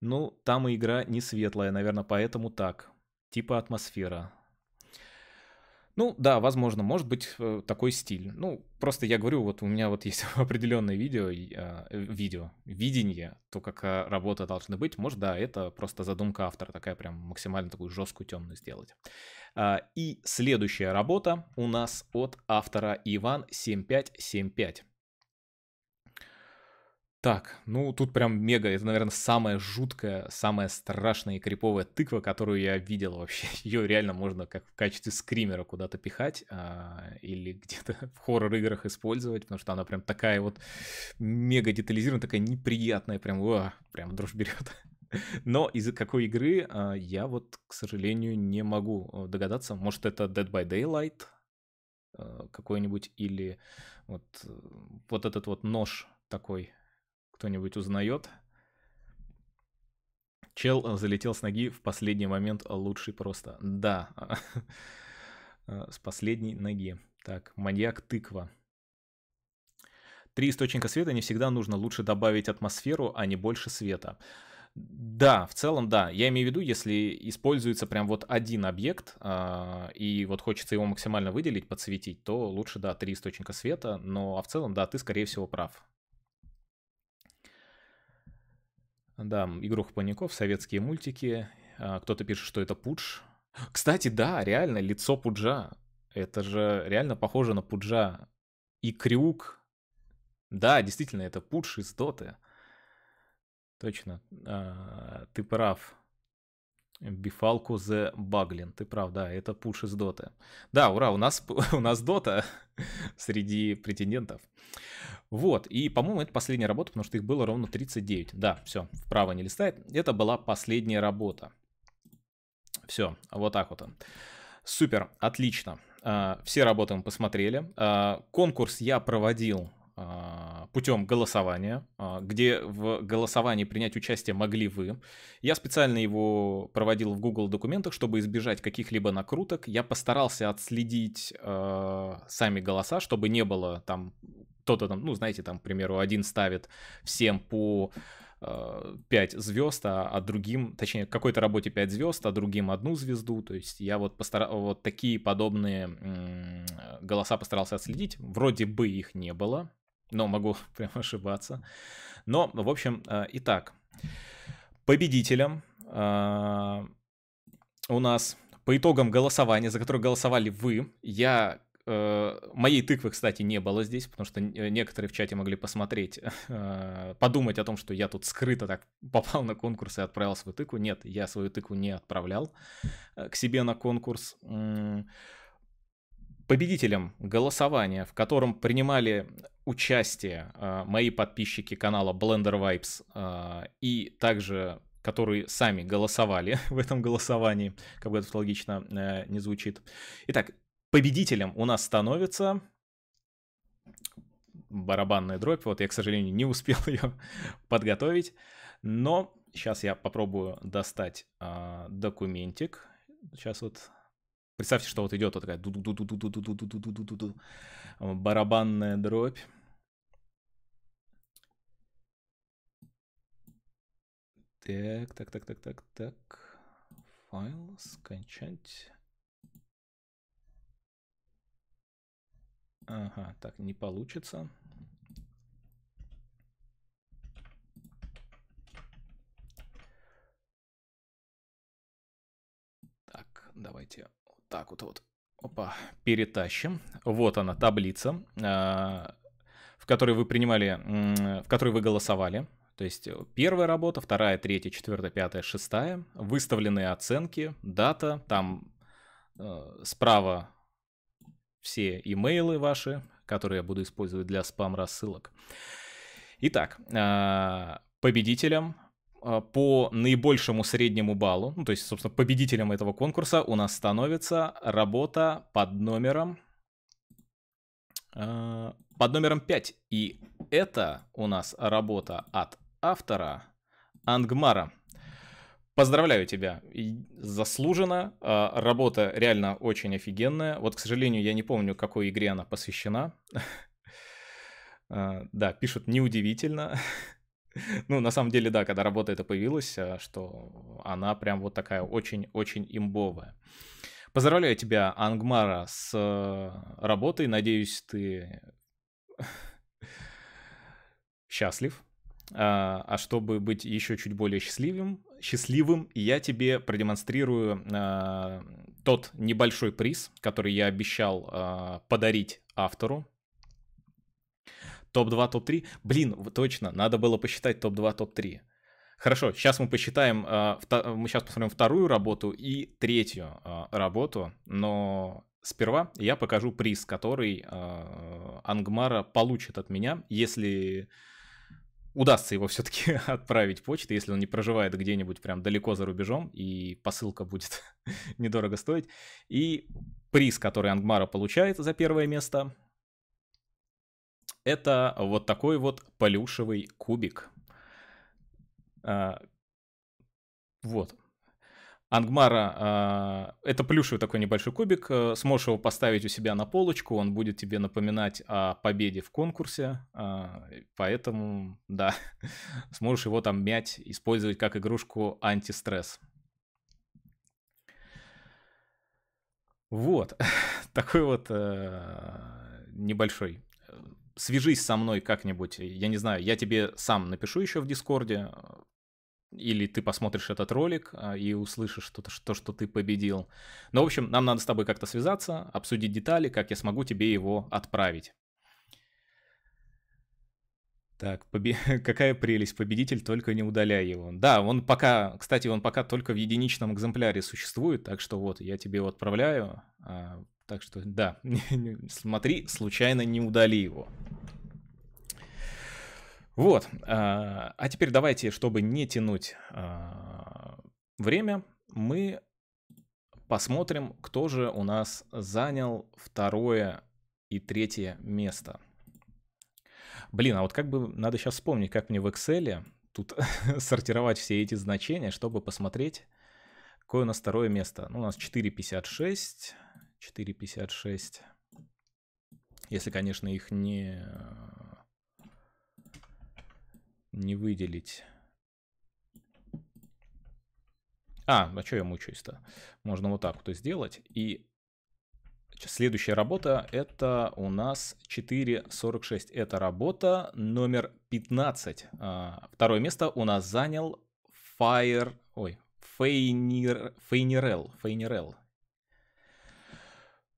Ну, там и игра не светлая, наверное, поэтому так. Типа атмосфера. Ну да, возможно, может быть э, такой стиль. Ну, просто я говорю, вот у меня вот есть (laughs) определенное видео, а, э, видео, видение, то, как а, работа должна быть. Может, да, это просто задумка автора, такая прям максимально такую жесткую темную сделать. А, и следующая работа у нас от автора Иван 7575. Так, ну тут прям мега, это, наверное, самая жуткая, самая страшная и криповая тыква, которую я видел вообще. (laughs) Ее реально можно как в качестве скримера куда-то пихать а, или где-то (laughs) в хоррор-играх использовать, потому что она прям такая вот мега детализированная, такая неприятная, прям, уа, прям дрожь берет. (laughs) Но из какой игры а, я вот, к сожалению, не могу э, догадаться. Может, это Dead by Daylight э, какой-нибудь или вот, э, вот этот вот нож такой кто-нибудь узнает. Чел э, залетел с ноги в последний момент, э, лучший просто. Да, (laughs) э, с последней ноги. Так, маньяк тыква. Три источника света не всегда нужно. Лучше добавить атмосферу, а не больше света. Да, в целом, да. Я имею в виду, если используется прям вот один объект, э, и вот хочется его максимально выделить, подсветить, то лучше, да, три источника света. Но а в целом, да, ты, скорее всего, прав. Да, игрух паников, советские мультики. А, кто-то пишет, что это пудж. Кстати, да, реально, лицо пуджа. Это же реально похоже на пуджа. И крюк. Да, действительно, это пудж из доты. Точно, а, ты прав. Бифалку The Баглин. Ты прав, да, это пуш из Доты. Да, ура, у нас, (laughs) у нас Дота (laughs) среди претендентов. Вот, и, по-моему, это последняя работа, потому что их было ровно 39. Да, все, вправо не листает. Это была последняя работа. Все, вот так вот. Супер, отлично. А, все работы мы посмотрели. А, конкурс я проводил а, путем голосования, а, где в голосовании принять участие могли вы. Я специально его проводил в Google документах, чтобы избежать каких-либо накруток. Я постарался отследить а, сами голоса, чтобы не было там кто-то там, ну, знаете, там, к примеру, один ставит всем по 5 звезд, а, другим, точнее, какой-то работе 5 звезд, а другим одну звезду. То есть я вот, постар... вот такие подобные голоса постарался отследить. Вроде бы их не было но могу (laughs) прям ошибаться. Но, в общем, э, итак, победителем э, у нас по итогам голосования, за которое голосовали вы, я э, моей тыквы, кстати, не было здесь, потому что некоторые в чате могли посмотреть, (laughs) подумать о том, что я тут скрыто так (laughs) попал на конкурс и отправил свою тыкву. Нет, я свою тыкву не отправлял к себе на конкурс победителем голосования, в котором принимали участие э, мои подписчики канала Blender Vibes э, и также которые сами голосовали (laughs) в этом голосовании, как бы это логично э, не звучит. Итак, победителем у нас становится барабанная дробь. Вот я, к сожалению, не успел (laughs) ее подготовить, но сейчас я попробую достать э, документик. Сейчас вот Представьте, что вот идет вот такая барабанная дробь. Так, так, так, так, так, так. Файл скачать. Ага, так, не получится. Так, давайте так вот вот. Опа, перетащим. Вот она, таблица, э, в которой вы принимали, в которой вы голосовали. То есть э, первая работа, вторая, третья, четвертая, пятая, шестая. Выставленные оценки, дата, там э, справа все имейлы ваши, которые я буду использовать для спам-рассылок. Итак, победителям а, по наибольшему среднему баллу, ну, то есть, собственно, победителем этого конкурса у нас становится работа под номером э, под номером 5. И это у нас работа от автора Ангмара. Поздравляю тебя, заслуженно, а, работа реально очень офигенная. Вот, к сожалению, я не помню, какой игре она посвящена. (laughs) Да, пишут неудивительно. (laughs) (laughs) Ну, на самом деле, да, когда работа эта появилась, э, что она прям вот такая очень-очень имбовая. Поздравляю тебя, Ангмара, с э, работой. Надеюсь, ты (laughs) счастлив. А, а, чтобы быть еще чуть более счастливым, счастливым, я тебе продемонстрирую а, тот небольшой приз, который я обещал а, подарить автору. Топ-2, топ-3? Блин, точно, надо было посчитать топ-2, топ-3. Хорошо, сейчас мы посчитаем, а, мы сейчас посмотрим вторую работу и третью а, работу, но сперва я покажу приз, который а, Ангмара получит от меня, если удастся его все-таки (laughs) отправить почтой, если он не проживает где-нибудь прям далеко за рубежом, и посылка будет (laughs) недорого стоить. И приз, который Ангмара получает за первое место, это вот такой вот плюшевый кубик. А, вот. Ангмара, а, это плюшевый такой небольшой кубик, э, сможешь его поставить у себя на полочку, он будет тебе напоминать о победе в конкурсе, а, поэтому, да, (laughs) сможешь его там мять, использовать как игрушку антистресс. Вот, (laughs) такой вот э, небольшой э, свяжись со мной как-нибудь, я не знаю, я тебе сам напишу еще в Дискорде, э, или ты посмотришь этот ролик э, и услышишь что то, что, что ты победил. Но, в общем, нам надо с тобой как-то связаться, обсудить детали, как я смогу тебе его отправить. Так, побе... (laughs) какая прелесть, победитель, только не удаляй его. Да, он пока, кстати, он пока только в единичном экземпляре существует, так что вот, я тебе его отправляю, а, так что, да, (laughs) смотри, случайно не удали его. Вот, а, а теперь давайте, чтобы не тянуть а, время, мы посмотрим, кто же у нас занял второе и третье место. Блин, а вот как бы надо сейчас вспомнить, как мне в Excel тут (laughs) сортировать все эти значения, чтобы посмотреть, какое у нас второе место. Ну, у нас 456, 4,56. Если, конечно, их не, не выделить. А, а что я мучаюсь-то? Можно вот так вот сделать. И следующая работа это у нас 4.46. Это работа номер 15. А, второе место у нас занял Fire... Ой, Фейнир... Фейнирел. Фейнирел.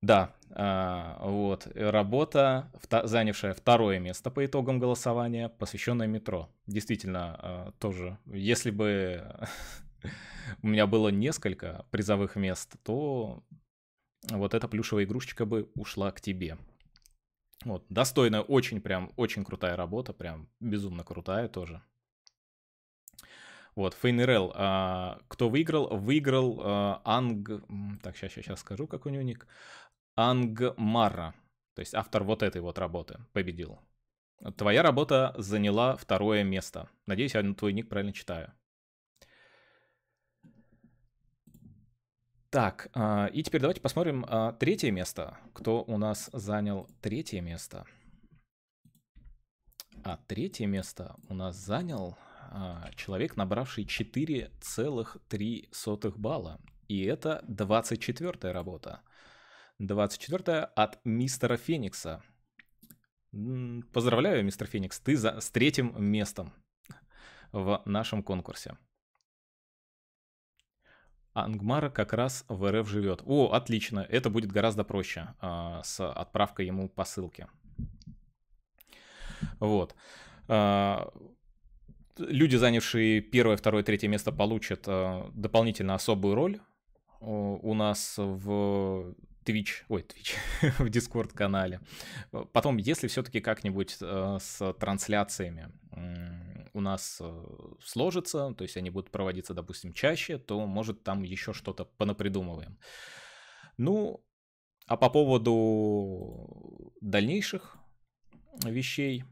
Да, а, вот, работа, занявшая второе место по итогам голосования, посвященная метро. Действительно, а, тоже, если бы (laughs) у меня было несколько призовых мест, то вот эта плюшевая игрушечка бы ушла к тебе. Вот, достойная, очень прям, очень крутая работа, прям безумно крутая тоже. Вот, Фейнерел, а, кто выиграл? Выиграл а, Анг... Так, сейчас, сейчас, сейчас скажу, как у него ник. Ангмара, то есть автор вот этой вот работы, победил. Твоя работа заняла второе место. Надеюсь, я твой ник правильно читаю. Так, а, и теперь давайте посмотрим а, третье место. Кто у нас занял третье место? А третье место у нас занял а, человек, набравший 4,3 балла. И это 24-я работа. 24 от мистера Феникса. Поздравляю, мистер Феникс, ты за, с третьим местом в нашем конкурсе. Ангмар как раз в РФ живет. О, отлично, это будет гораздо проще э, с отправкой ему посылки. Вот. Э, люди, занявшие первое, второе, третье место, получат э, дополнительно особую роль у нас в Twitch, ой, Twitch, (laughs) в Discord канале. Потом, если все-таки как-нибудь э, с трансляциями у нас э, сложится, то есть они будут проводиться, допустим, чаще, то, может, там еще что-то понапридумываем. Ну, а по поводу дальнейших вещей.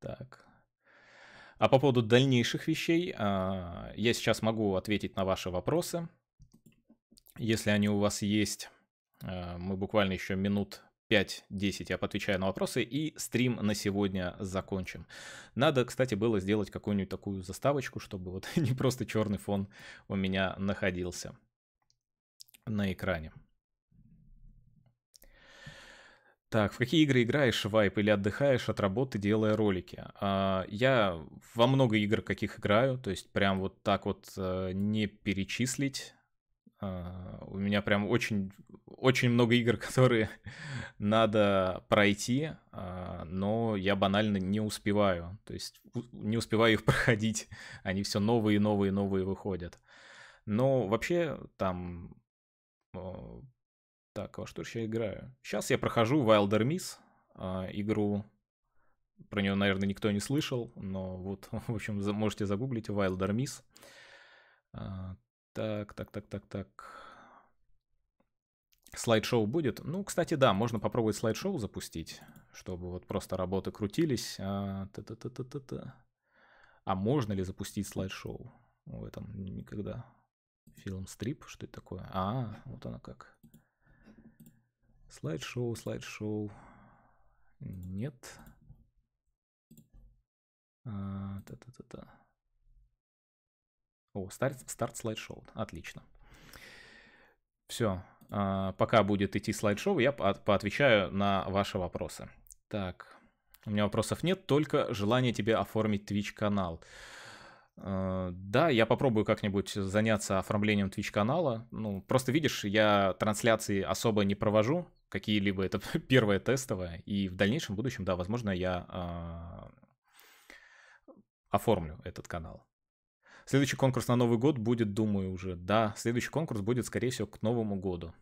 Так. А по поводу дальнейших вещей, а, я сейчас могу ответить на ваши вопросы. Если они у вас есть, э, мы буквально еще минут 5-10 я поотвечаю на вопросы и стрим на сегодня закончим. Надо, кстати, было сделать какую-нибудь такую заставочку, чтобы вот (laughs) не просто черный фон у меня находился на экране. Так, в какие игры играешь, вайп, или отдыхаешь от работы, делая ролики? А, я во много игр каких играю, то есть прям вот так вот э, не перечислить а, у меня прям очень, очень много игр, (laughs) которые надо пройти, а, но я банально не успеваю. То есть не успеваю их (laughs) проходить. Они все новые и новые и новые выходят. Но вообще там... А, так, во что же я играю? Сейчас я прохожу Wilder Miss, игру... Про нее, наверное, никто не слышал, но вот, (laughs) в общем, можете загуглить Wilder Miss так, так, так, так, так. Слайд-шоу будет? Ну, кстати, да, можно попробовать слайд-шоу запустить, чтобы вот просто работы крутились. А, та -та -та -та -та. а можно ли запустить слайд-шоу? В этом никогда. Фильм стрип, что это такое? А, вот она как. Слайд-шоу, слайд-шоу. Нет. А, та-та-та-та. О, старт, старт слайд-шоу. Отлично. Все. А, пока будет идти слайд-шоу, я поотвечаю на ваши вопросы. Так, у меня вопросов нет, только желание тебе оформить Twitch-канал. А, да, я попробую как-нибудь заняться оформлением Twitch-канала. Ну, просто видишь, я трансляции особо не провожу, какие-либо. Это (laughs) первое тестовое. И в дальнейшем в будущем, да, возможно, я а, оформлю этот канал. Следующий конкурс на Новый год будет, думаю, уже. Да, следующий конкурс будет, скорее всего, к Новому году.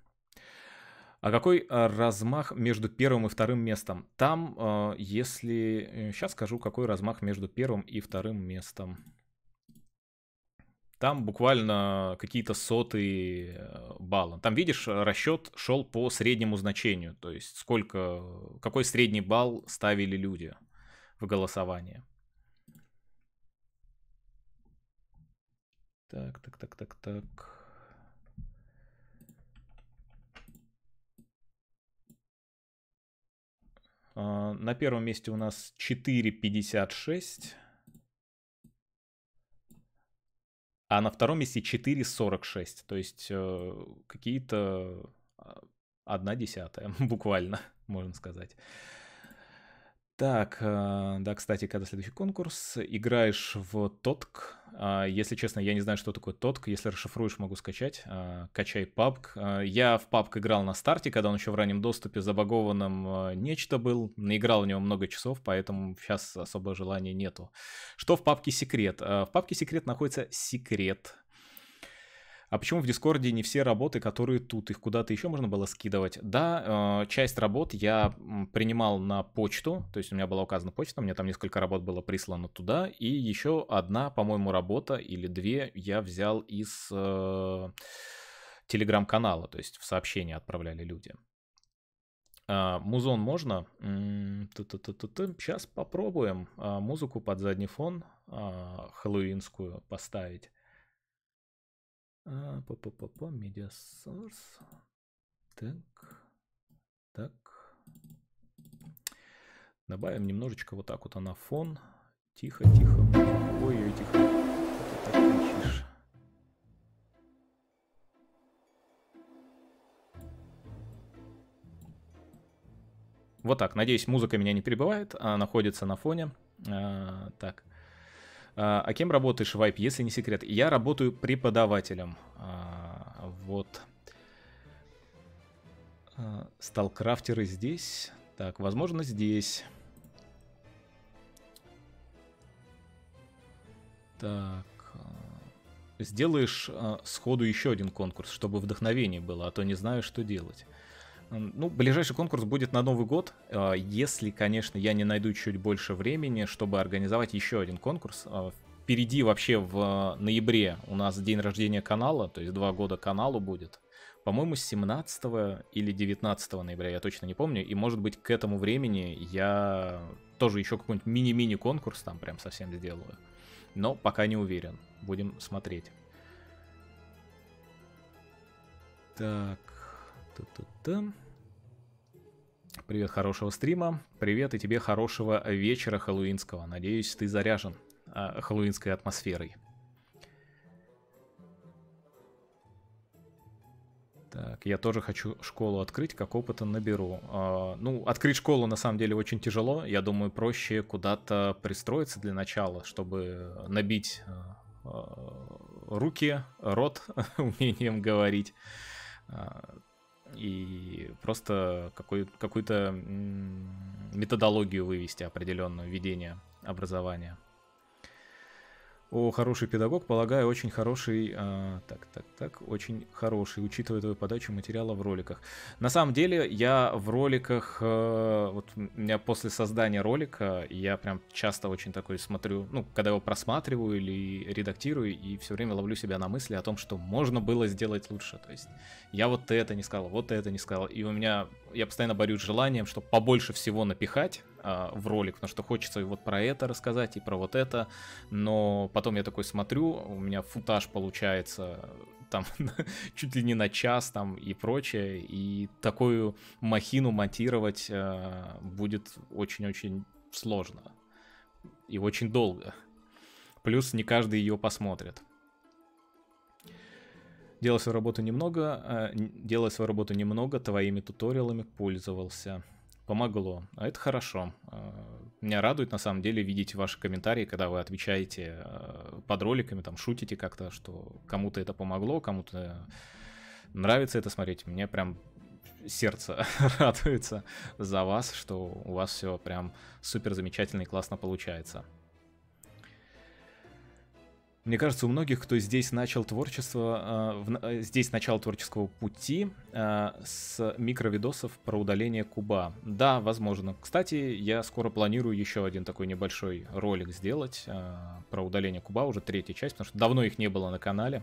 А какой а, размах между первым и вторым местом? Там, а, если... Сейчас э, скажу, какой размах между первым и вторым местом. Там буквально какие-то сотые э, балла. Там, видишь, расчет шел по среднему значению. То есть сколько... Какой средний балл ставили люди в голосовании. Так, так, так, так, так. А, на первом месте у нас 4,56. А на втором месте 4,46. То есть э, какие-то а, одна десятая, (laughs) буквально, можно сказать. Так, э, да, кстати, когда следующий конкурс, играешь в Тотк. А, если честно, я не знаю, что такое Тотк. Если расшифруешь, могу скачать. А, Качай папк. А, я в папк играл на старте, когда он еще в раннем доступе забагованным нечто был. Наиграл в него много часов, поэтому сейчас особо желания нету. Что в папке секрет? В папке секрет находится секрет а почему в Дискорде не все работы, которые тут, их куда-то еще можно было скидывать? Да, э, часть работ я принимал на почту, то есть у меня была указана почта, мне там несколько работ было прислано туда, и еще одна, по-моему, работа или две я взял из э, телеграм-канала, то есть в сообщения отправляли люди. А, музон можно? Сейчас попробуем а, музыку под задний фон а, хэллоуинскую поставить. А, по по по по media source. Так. Так. Добавим немножечко вот так вот она фон. Тихо, тихо. Ой, ой, тихо. Вот так. Надеюсь, музыка меня не перебывает, а находится на фоне. А, так. А, а кем работаешь Вайп, если не секрет? Я работаю преподавателем. А, вот. А, сталкрафтеры здесь. Так, возможно, здесь. Так. А, сделаешь сходу еще один конкурс, чтобы вдохновение было, а то не знаю, что делать. Ну, ближайший конкурс будет на Новый год, э, если, конечно, я не найду чуть больше времени, чтобы организовать еще один конкурс. Э, впереди вообще в э, ноябре у нас день рождения канала, то есть два года каналу будет. По-моему, 17 или 19 ноября, я точно не помню. И, может быть, к этому времени я тоже еще какой-нибудь мини-мини конкурс там прям совсем сделаю. Но пока не уверен. Будем смотреть. Так. Тут-тут. Да. Привет, хорошего стрима. Привет и тебе хорошего вечера хэллоуинского. Надеюсь, ты заряжен э, хэллоуинской атмосферой. Так, я тоже хочу школу открыть, как опыта наберу. А, ну, открыть школу на самом деле очень тяжело. Я думаю, проще куда-то пристроиться для начала, чтобы набить а, а руки, рот (laughs) умением говорить. А, и просто какой, какую-то методологию вывести определенную ведение образования. О, хороший педагог, полагаю, очень хороший... А, так, так, так, очень хороший, учитывая твою подачу материала в роликах. На самом деле, я в роликах... Э, вот у меня после создания ролика, я прям часто очень такой смотрю, ну, когда его просматриваю или редактирую, и все время ловлю себя на мысли о том, что можно было сделать лучше. То есть, я вот это не сказал, вот это не сказал. И у меня... Я постоянно борюсь с желанием, чтобы побольше всего напихать, а, в ролик, потому что хочется и вот про это рассказать, и про вот это, но потом я такой смотрю, у меня футаж получается там (laughs) чуть ли не на час там и прочее, и такую махину монтировать э, будет очень-очень сложно и очень долго. Плюс не каждый ее посмотрит. Делал свою работу немного, э, а, делая свою работу немного, твоими туториалами пользовался помогло. А это хорошо. Э, меня радует, на самом деле, видеть ваши комментарии, когда вы отвечаете э, под роликами, там, шутите как-то, что кому-то это помогло, кому-то нравится это смотреть. Мне прям сердце (laughs) радуется за вас, что у вас все прям супер замечательно и классно получается. Мне кажется, у многих, кто здесь начал творчество, а, э, здесь начало творческого пути э, с микровидосов про удаление куба. Да, возможно. Кстати, я скоро планирую еще один такой небольшой ролик сделать а, про удаление куба, уже третья часть, потому что давно их не было на канале.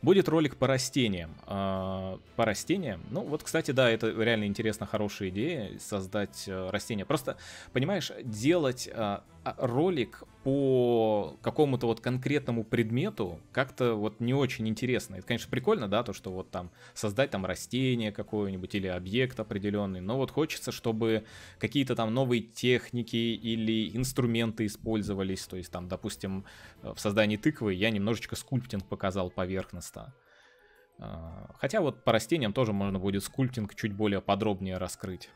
Будет ролик по растениям. По растениям. Ну, вот, кстати, да, это реально интересно, хорошая идея создать э, растения. Просто, понимаешь, делать а, ролик по какому-то вот конкретному предмету как-то вот не очень интересно. Это, конечно, прикольно, да, то, что вот там создать там растение какое-нибудь или объект определенный, но вот хочется, чтобы какие-то там новые техники или инструменты использовались, то есть там, допустим, э, в создании тыквы я немножечко скульптинг показал поверхностно. Э, хотя вот по растениям тоже можно будет скульптинг чуть более подробнее раскрыть.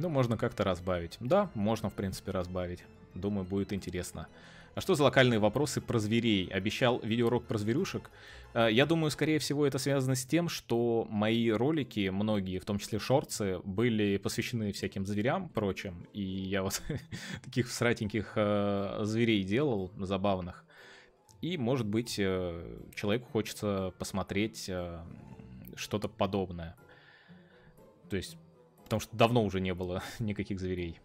Ну, можно как-то разбавить. Да, можно, в принципе, разбавить. Думаю, будет интересно. А что за локальные вопросы про зверей? Обещал видеоурок про зверюшек. Э, я думаю, скорее всего, это связано с тем, что мои ролики, многие, в том числе шорцы, были посвящены всяким зверям, прочим. И я вот (laughs) таких сратеньких э, зверей делал, забавных. И, может быть, э, человеку хочется посмотреть что-то подобное. То есть потому что давно уже не было (laughs) никаких зверей.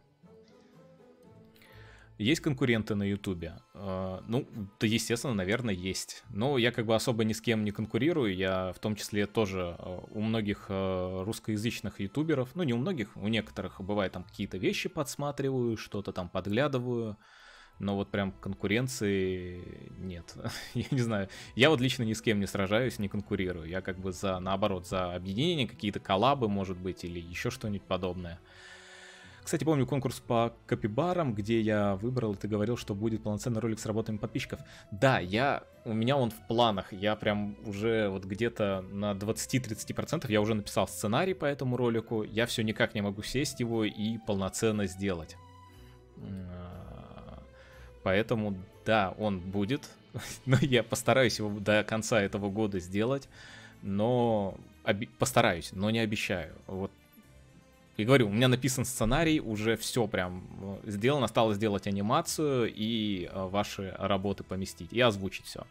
Есть конкуренты на Ютубе? Э, ну, да, естественно, наверное, есть. Но я как бы особо ни с кем не конкурирую. Я в том числе тоже э, у многих э, русскоязычных ютуберов, ну не у многих, у некоторых бывает там какие-то вещи подсматриваю, что-то там подглядываю но вот прям конкуренции нет. (laughs) я не знаю, я вот лично ни с кем не сражаюсь, не конкурирую. Я как бы за, наоборот, за объединение, какие-то коллабы, может быть, или еще что-нибудь подобное. Кстати, помню конкурс по копибарам, где я выбрал, и ты говорил, что будет полноценный ролик с работами подписчиков. Да, я, у меня он в планах. Я прям уже вот где-то на 20-30% я уже написал сценарий по этому ролику. Я все никак не могу сесть его и полноценно сделать. Поэтому, да, он будет. (laughs) Но я постараюсь его до конца этого года сделать. Но оби- постараюсь, но не обещаю. Вот и говорю, у меня написан сценарий, уже все прям э, сделано, осталось сделать анимацию и э, ваши работы поместить и озвучить все.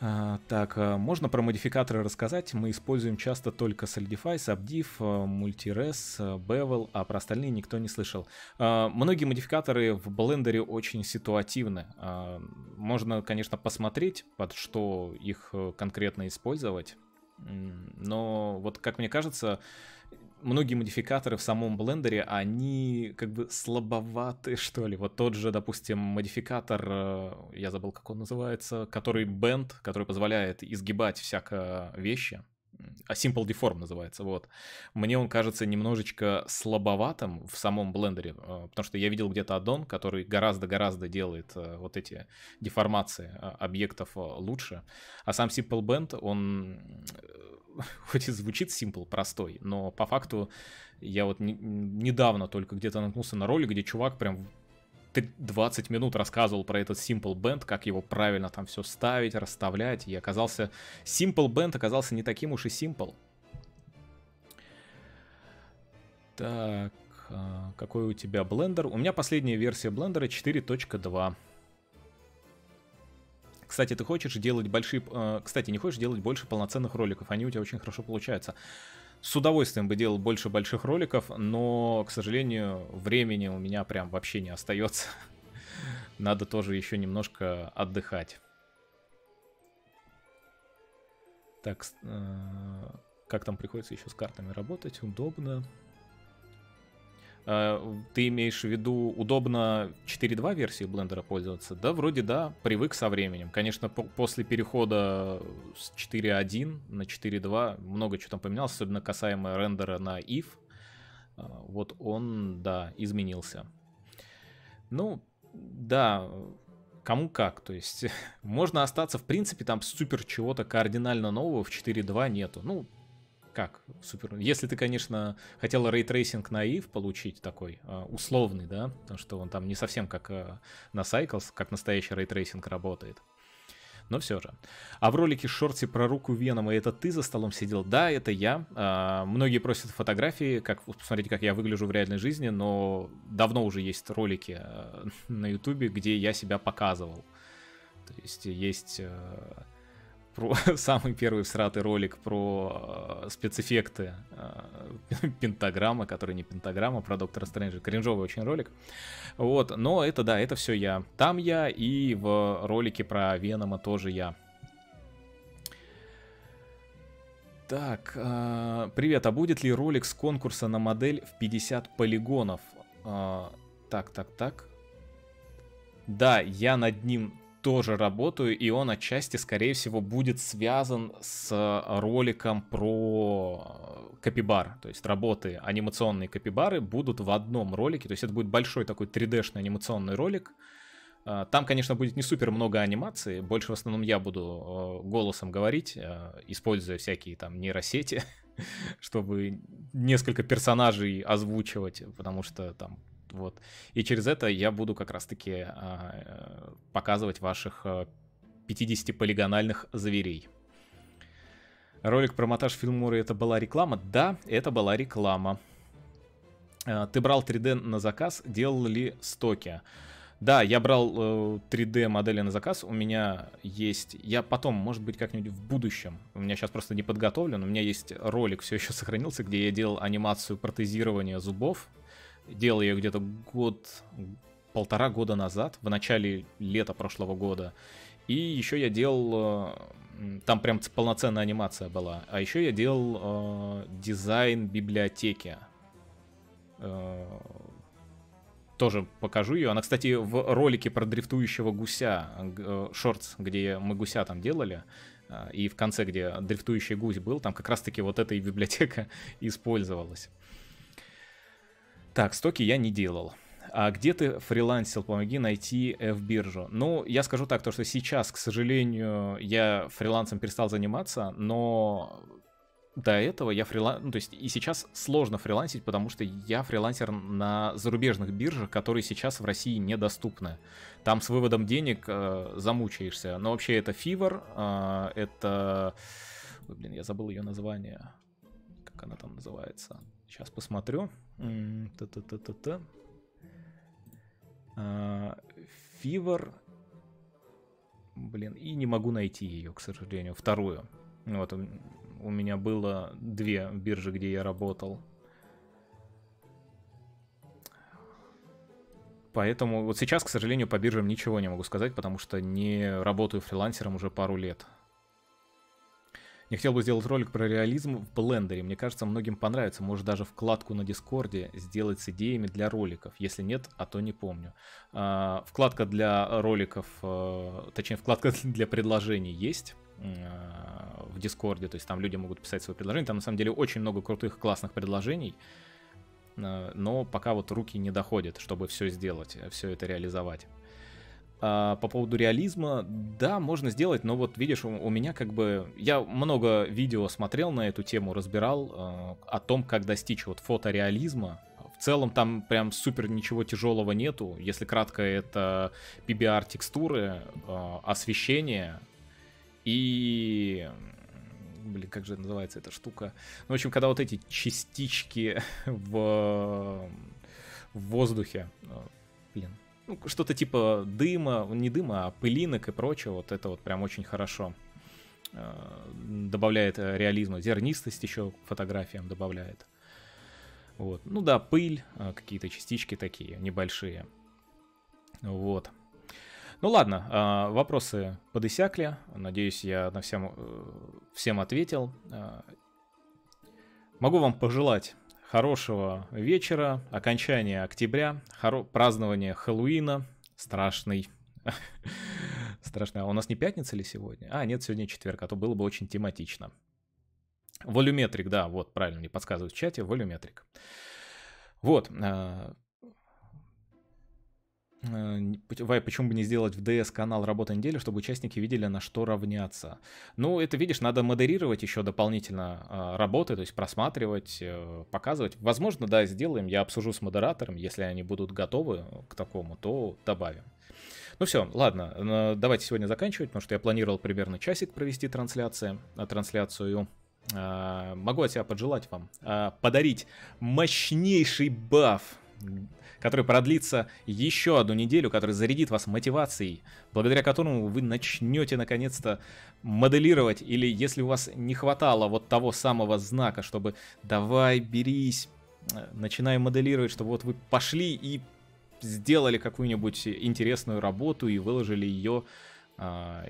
А, так, э, можно про модификаторы рассказать. Мы используем часто только Solidify, Subdiv, э, Multires, э, Bevel, а про остальные никто не слышал. А, многие модификаторы в блендере очень ситуативны. А, можно, конечно, посмотреть, под что их конкретно использовать. Но вот, как мне кажется, многие модификаторы в самом блендере, они как бы слабоваты, что ли. Вот тот же, допустим, модификатор, э, я забыл, как он называется, который бенд, который позволяет изгибать всякое э, вещи, а Simple Deform называется, вот. Мне он кажется немножечко слабоватым в самом блендере, э, потому что я видел где-то аддон, который гораздо-гораздо делает вот эти деформации объектов лучше, а сам Simple Bend, он (laughs) хоть и звучит симпл, простой, но по факту я вот не, недавно только где-то наткнулся на ролик, где чувак прям 20 минут рассказывал про этот Simple Band, как его правильно там все ставить, расставлять, и оказался... Simple Band оказался не таким уж и simple. Так, а, какой у тебя блендер? У меня последняя версия блендера 4.2. Кстати, ты хочешь делать большие... Э, кстати, не хочешь делать больше полноценных роликов, они у тебя очень хорошо получаются. С удовольствием бы делал больше больших роликов, но, к сожалению, времени у меня прям вообще не остается. (laughs) Надо тоже еще немножко отдыхать. Так, э, как там приходится еще с картами работать? Удобно. Э, ты имеешь в виду, удобно 4.2 версии блендера пользоваться? Да, вроде да, привык со временем. Конечно, по после перехода с 4.1 на 4.2 много чего там поменялось, особенно касаемо рендера на if. Э, вот он, да, изменился. Ну, да, кому как. То есть (laughs) можно остаться, в принципе, там супер чего-то кардинально нового в 4.2 нету. Ну, как супер... Если ты, конечно, хотел рейтрейсинг наив получить такой, а, условный, да, потому что он там не совсем как а, на Cycles, как настоящий рейтрейсинг работает. Но все же. А в ролике шорте про руку Венома это ты за столом сидел? Да, это я. А, многие просят фотографии, как посмотрите, как я выгляжу в реальной жизни, но давно уже есть ролики а, (laughs) на Ютубе, где я себя показывал. То есть есть про (laughs) самый первый всратый ролик про э, спецэффекты э, (laughs) пентаграмма, который не пентаграмма, про Доктора Стрэнджа. Кринжовый очень ролик. Вот, но это да, это все я. Там я и в ролике про Венома тоже я. Так, э, привет, а будет ли ролик с конкурса на модель в 50 полигонов? Э, так, так, так. Да, я над ним тоже работаю, и он отчасти, скорее всего, будет связан с э, роликом про э, копибар. То есть работы анимационные копибары будут в одном ролике. То есть это будет большой такой 3D-шный анимационный ролик. Э, там, конечно, будет не супер много анимации, больше в основном я буду голосом говорить, используя всякие там нейросети, (laughs) чтобы несколько персонажей озвучивать, потому что там вот. И через это я буду как раз-таки а, э, показывать ваших 50 э, полигональных зверей. Ролик про монтаж Филмура это была реклама? Да, это была реклама. А, ты брал 3D на заказ, делал ли стоки? Да, я брал 3D э, модели на заказ, у меня есть, я потом, может быть, как-нибудь в будущем, у меня сейчас просто не подготовлен, у меня есть ролик, все еще сохранился, где я делал анимацию протезирования зубов, Делал ее где-то год, полтора года назад, в начале лета прошлого года. И еще я делал, э, там прям полноценная анимация была. А еще я делал э, дизайн библиотеки. Э, тоже покажу ее. Она, кстати, в ролике про дрифтующего гуся, э, шортс, где мы гуся там делали, э, и в конце, где дрифтующий гусь был, там как раз-таки вот эта и библиотека (laughs) использовалась. Так, стоки я не делал. А где ты фрилансил? Помоги найти F-биржу. Ну, я скажу так, то что сейчас, к сожалению, я фрилансом перестал заниматься, но до этого я фриланс... Ну, то есть и сейчас сложно фрилансить, потому что я фрилансер на зарубежных биржах, которые сейчас в России недоступны. Там с выводом денег э, замучаешься. Но вообще это Fever, э, это... Ой, блин, я забыл ее название. Как она там называется? Сейчас посмотрю. Та-та-та-та-та. А, Фивор. Блин, и не могу найти ее, к сожалению, вторую. Вот у меня было две биржи, где я работал. Поэтому вот сейчас, к сожалению, по биржам ничего не могу сказать, потому что не работаю фрилансером уже пару лет. Не хотел бы сделать ролик про реализм в блендере. Мне кажется, многим понравится. Может даже вкладку на дискорде сделать с идеями для роликов. Если нет, а то не помню. А, вкладка для роликов, э, точнее вкладка (laughs) для предложений есть э, в Дискорде, то есть там люди могут писать свои предложения, там на самом деле очень много крутых, классных предложений, э, но пока вот руки не доходят, чтобы все сделать, все это реализовать. А, по поводу реализма, да, можно сделать, но вот видишь, у, у меня как бы... Я много видео смотрел на эту тему, разбирал а, о том, как достичь вот фотореализма. В целом там прям супер ничего тяжелого нету. Если кратко, это PBR текстуры, а, освещение и блин, как же называется эта штука? Ну, в общем, когда вот эти частички (laughs) в, в воздухе, блин, ну, что-то типа дыма, не дыма, а пылинок и прочее. вот это вот прям очень хорошо э, добавляет э, реализма, зернистость еще фотографиям добавляет. Вот. Ну да, пыль, э, какие-то частички такие небольшие. Вот. Ну ладно, вопросы подысякли. Надеюсь, я на всем, всем ответил. Могу вам пожелать хорошего вечера, окончания октября, хоро... празднование Хэллоуина, страшный. (laughs) Страшно. А у нас не пятница ли сегодня? А, нет, сегодня четверг, а то было бы очень тематично. Волюметрик, да, вот правильно мне подсказывают в чате, волюметрик. Вот, а, Э, Вай, почему бы не сделать в ДС канал «Работа недели», чтобы участники видели, на что равняться? Ну, это, видишь, надо модерировать еще дополнительно а, работы, то есть просматривать, э, показывать. Возможно, да, сделаем, я обсужу с модератором, если они будут готовы э, к такому, то добавим. Ну все, ладно, давайте сегодня заканчивать, потому что я планировал примерно часик провести трансляции, трансляцию. А, могу от себя поджелать вам а, подарить мощнейший баф который продлится еще одну неделю, который зарядит вас мотивацией, благодаря которому вы начнете наконец-то моделировать, или если у вас не хватало вот того самого знака, чтобы давай, берись, э, начинаем моделировать, чтобы вот вы пошли и сделали какую-нибудь интересную работу и выложили ее а,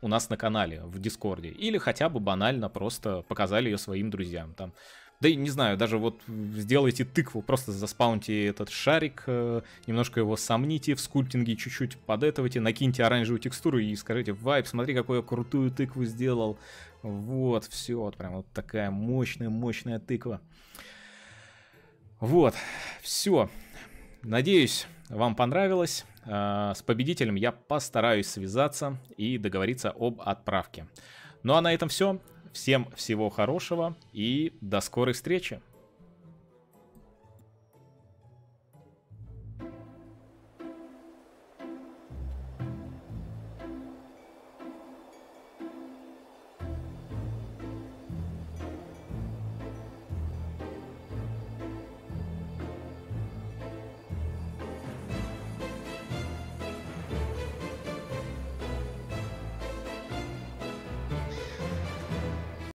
у нас на канале в Дискорде. Или хотя бы банально просто показали ее своим друзьям. Там да и не знаю, даже вот сделайте тыкву, просто заспауньте этот шарик, э, немножко его сомните в скульптинге, чуть-чуть подэтовайте, накиньте оранжевую текстуру и скажите, вайп, смотри, какую я крутую тыкву сделал. Вот, все, вот прям вот такая мощная-мощная тыква. Вот, все. Надеюсь, вам понравилось. Э, с победителем я постараюсь связаться и договориться об отправке. Ну а на этом все. Всем всего хорошего и до скорой встречи.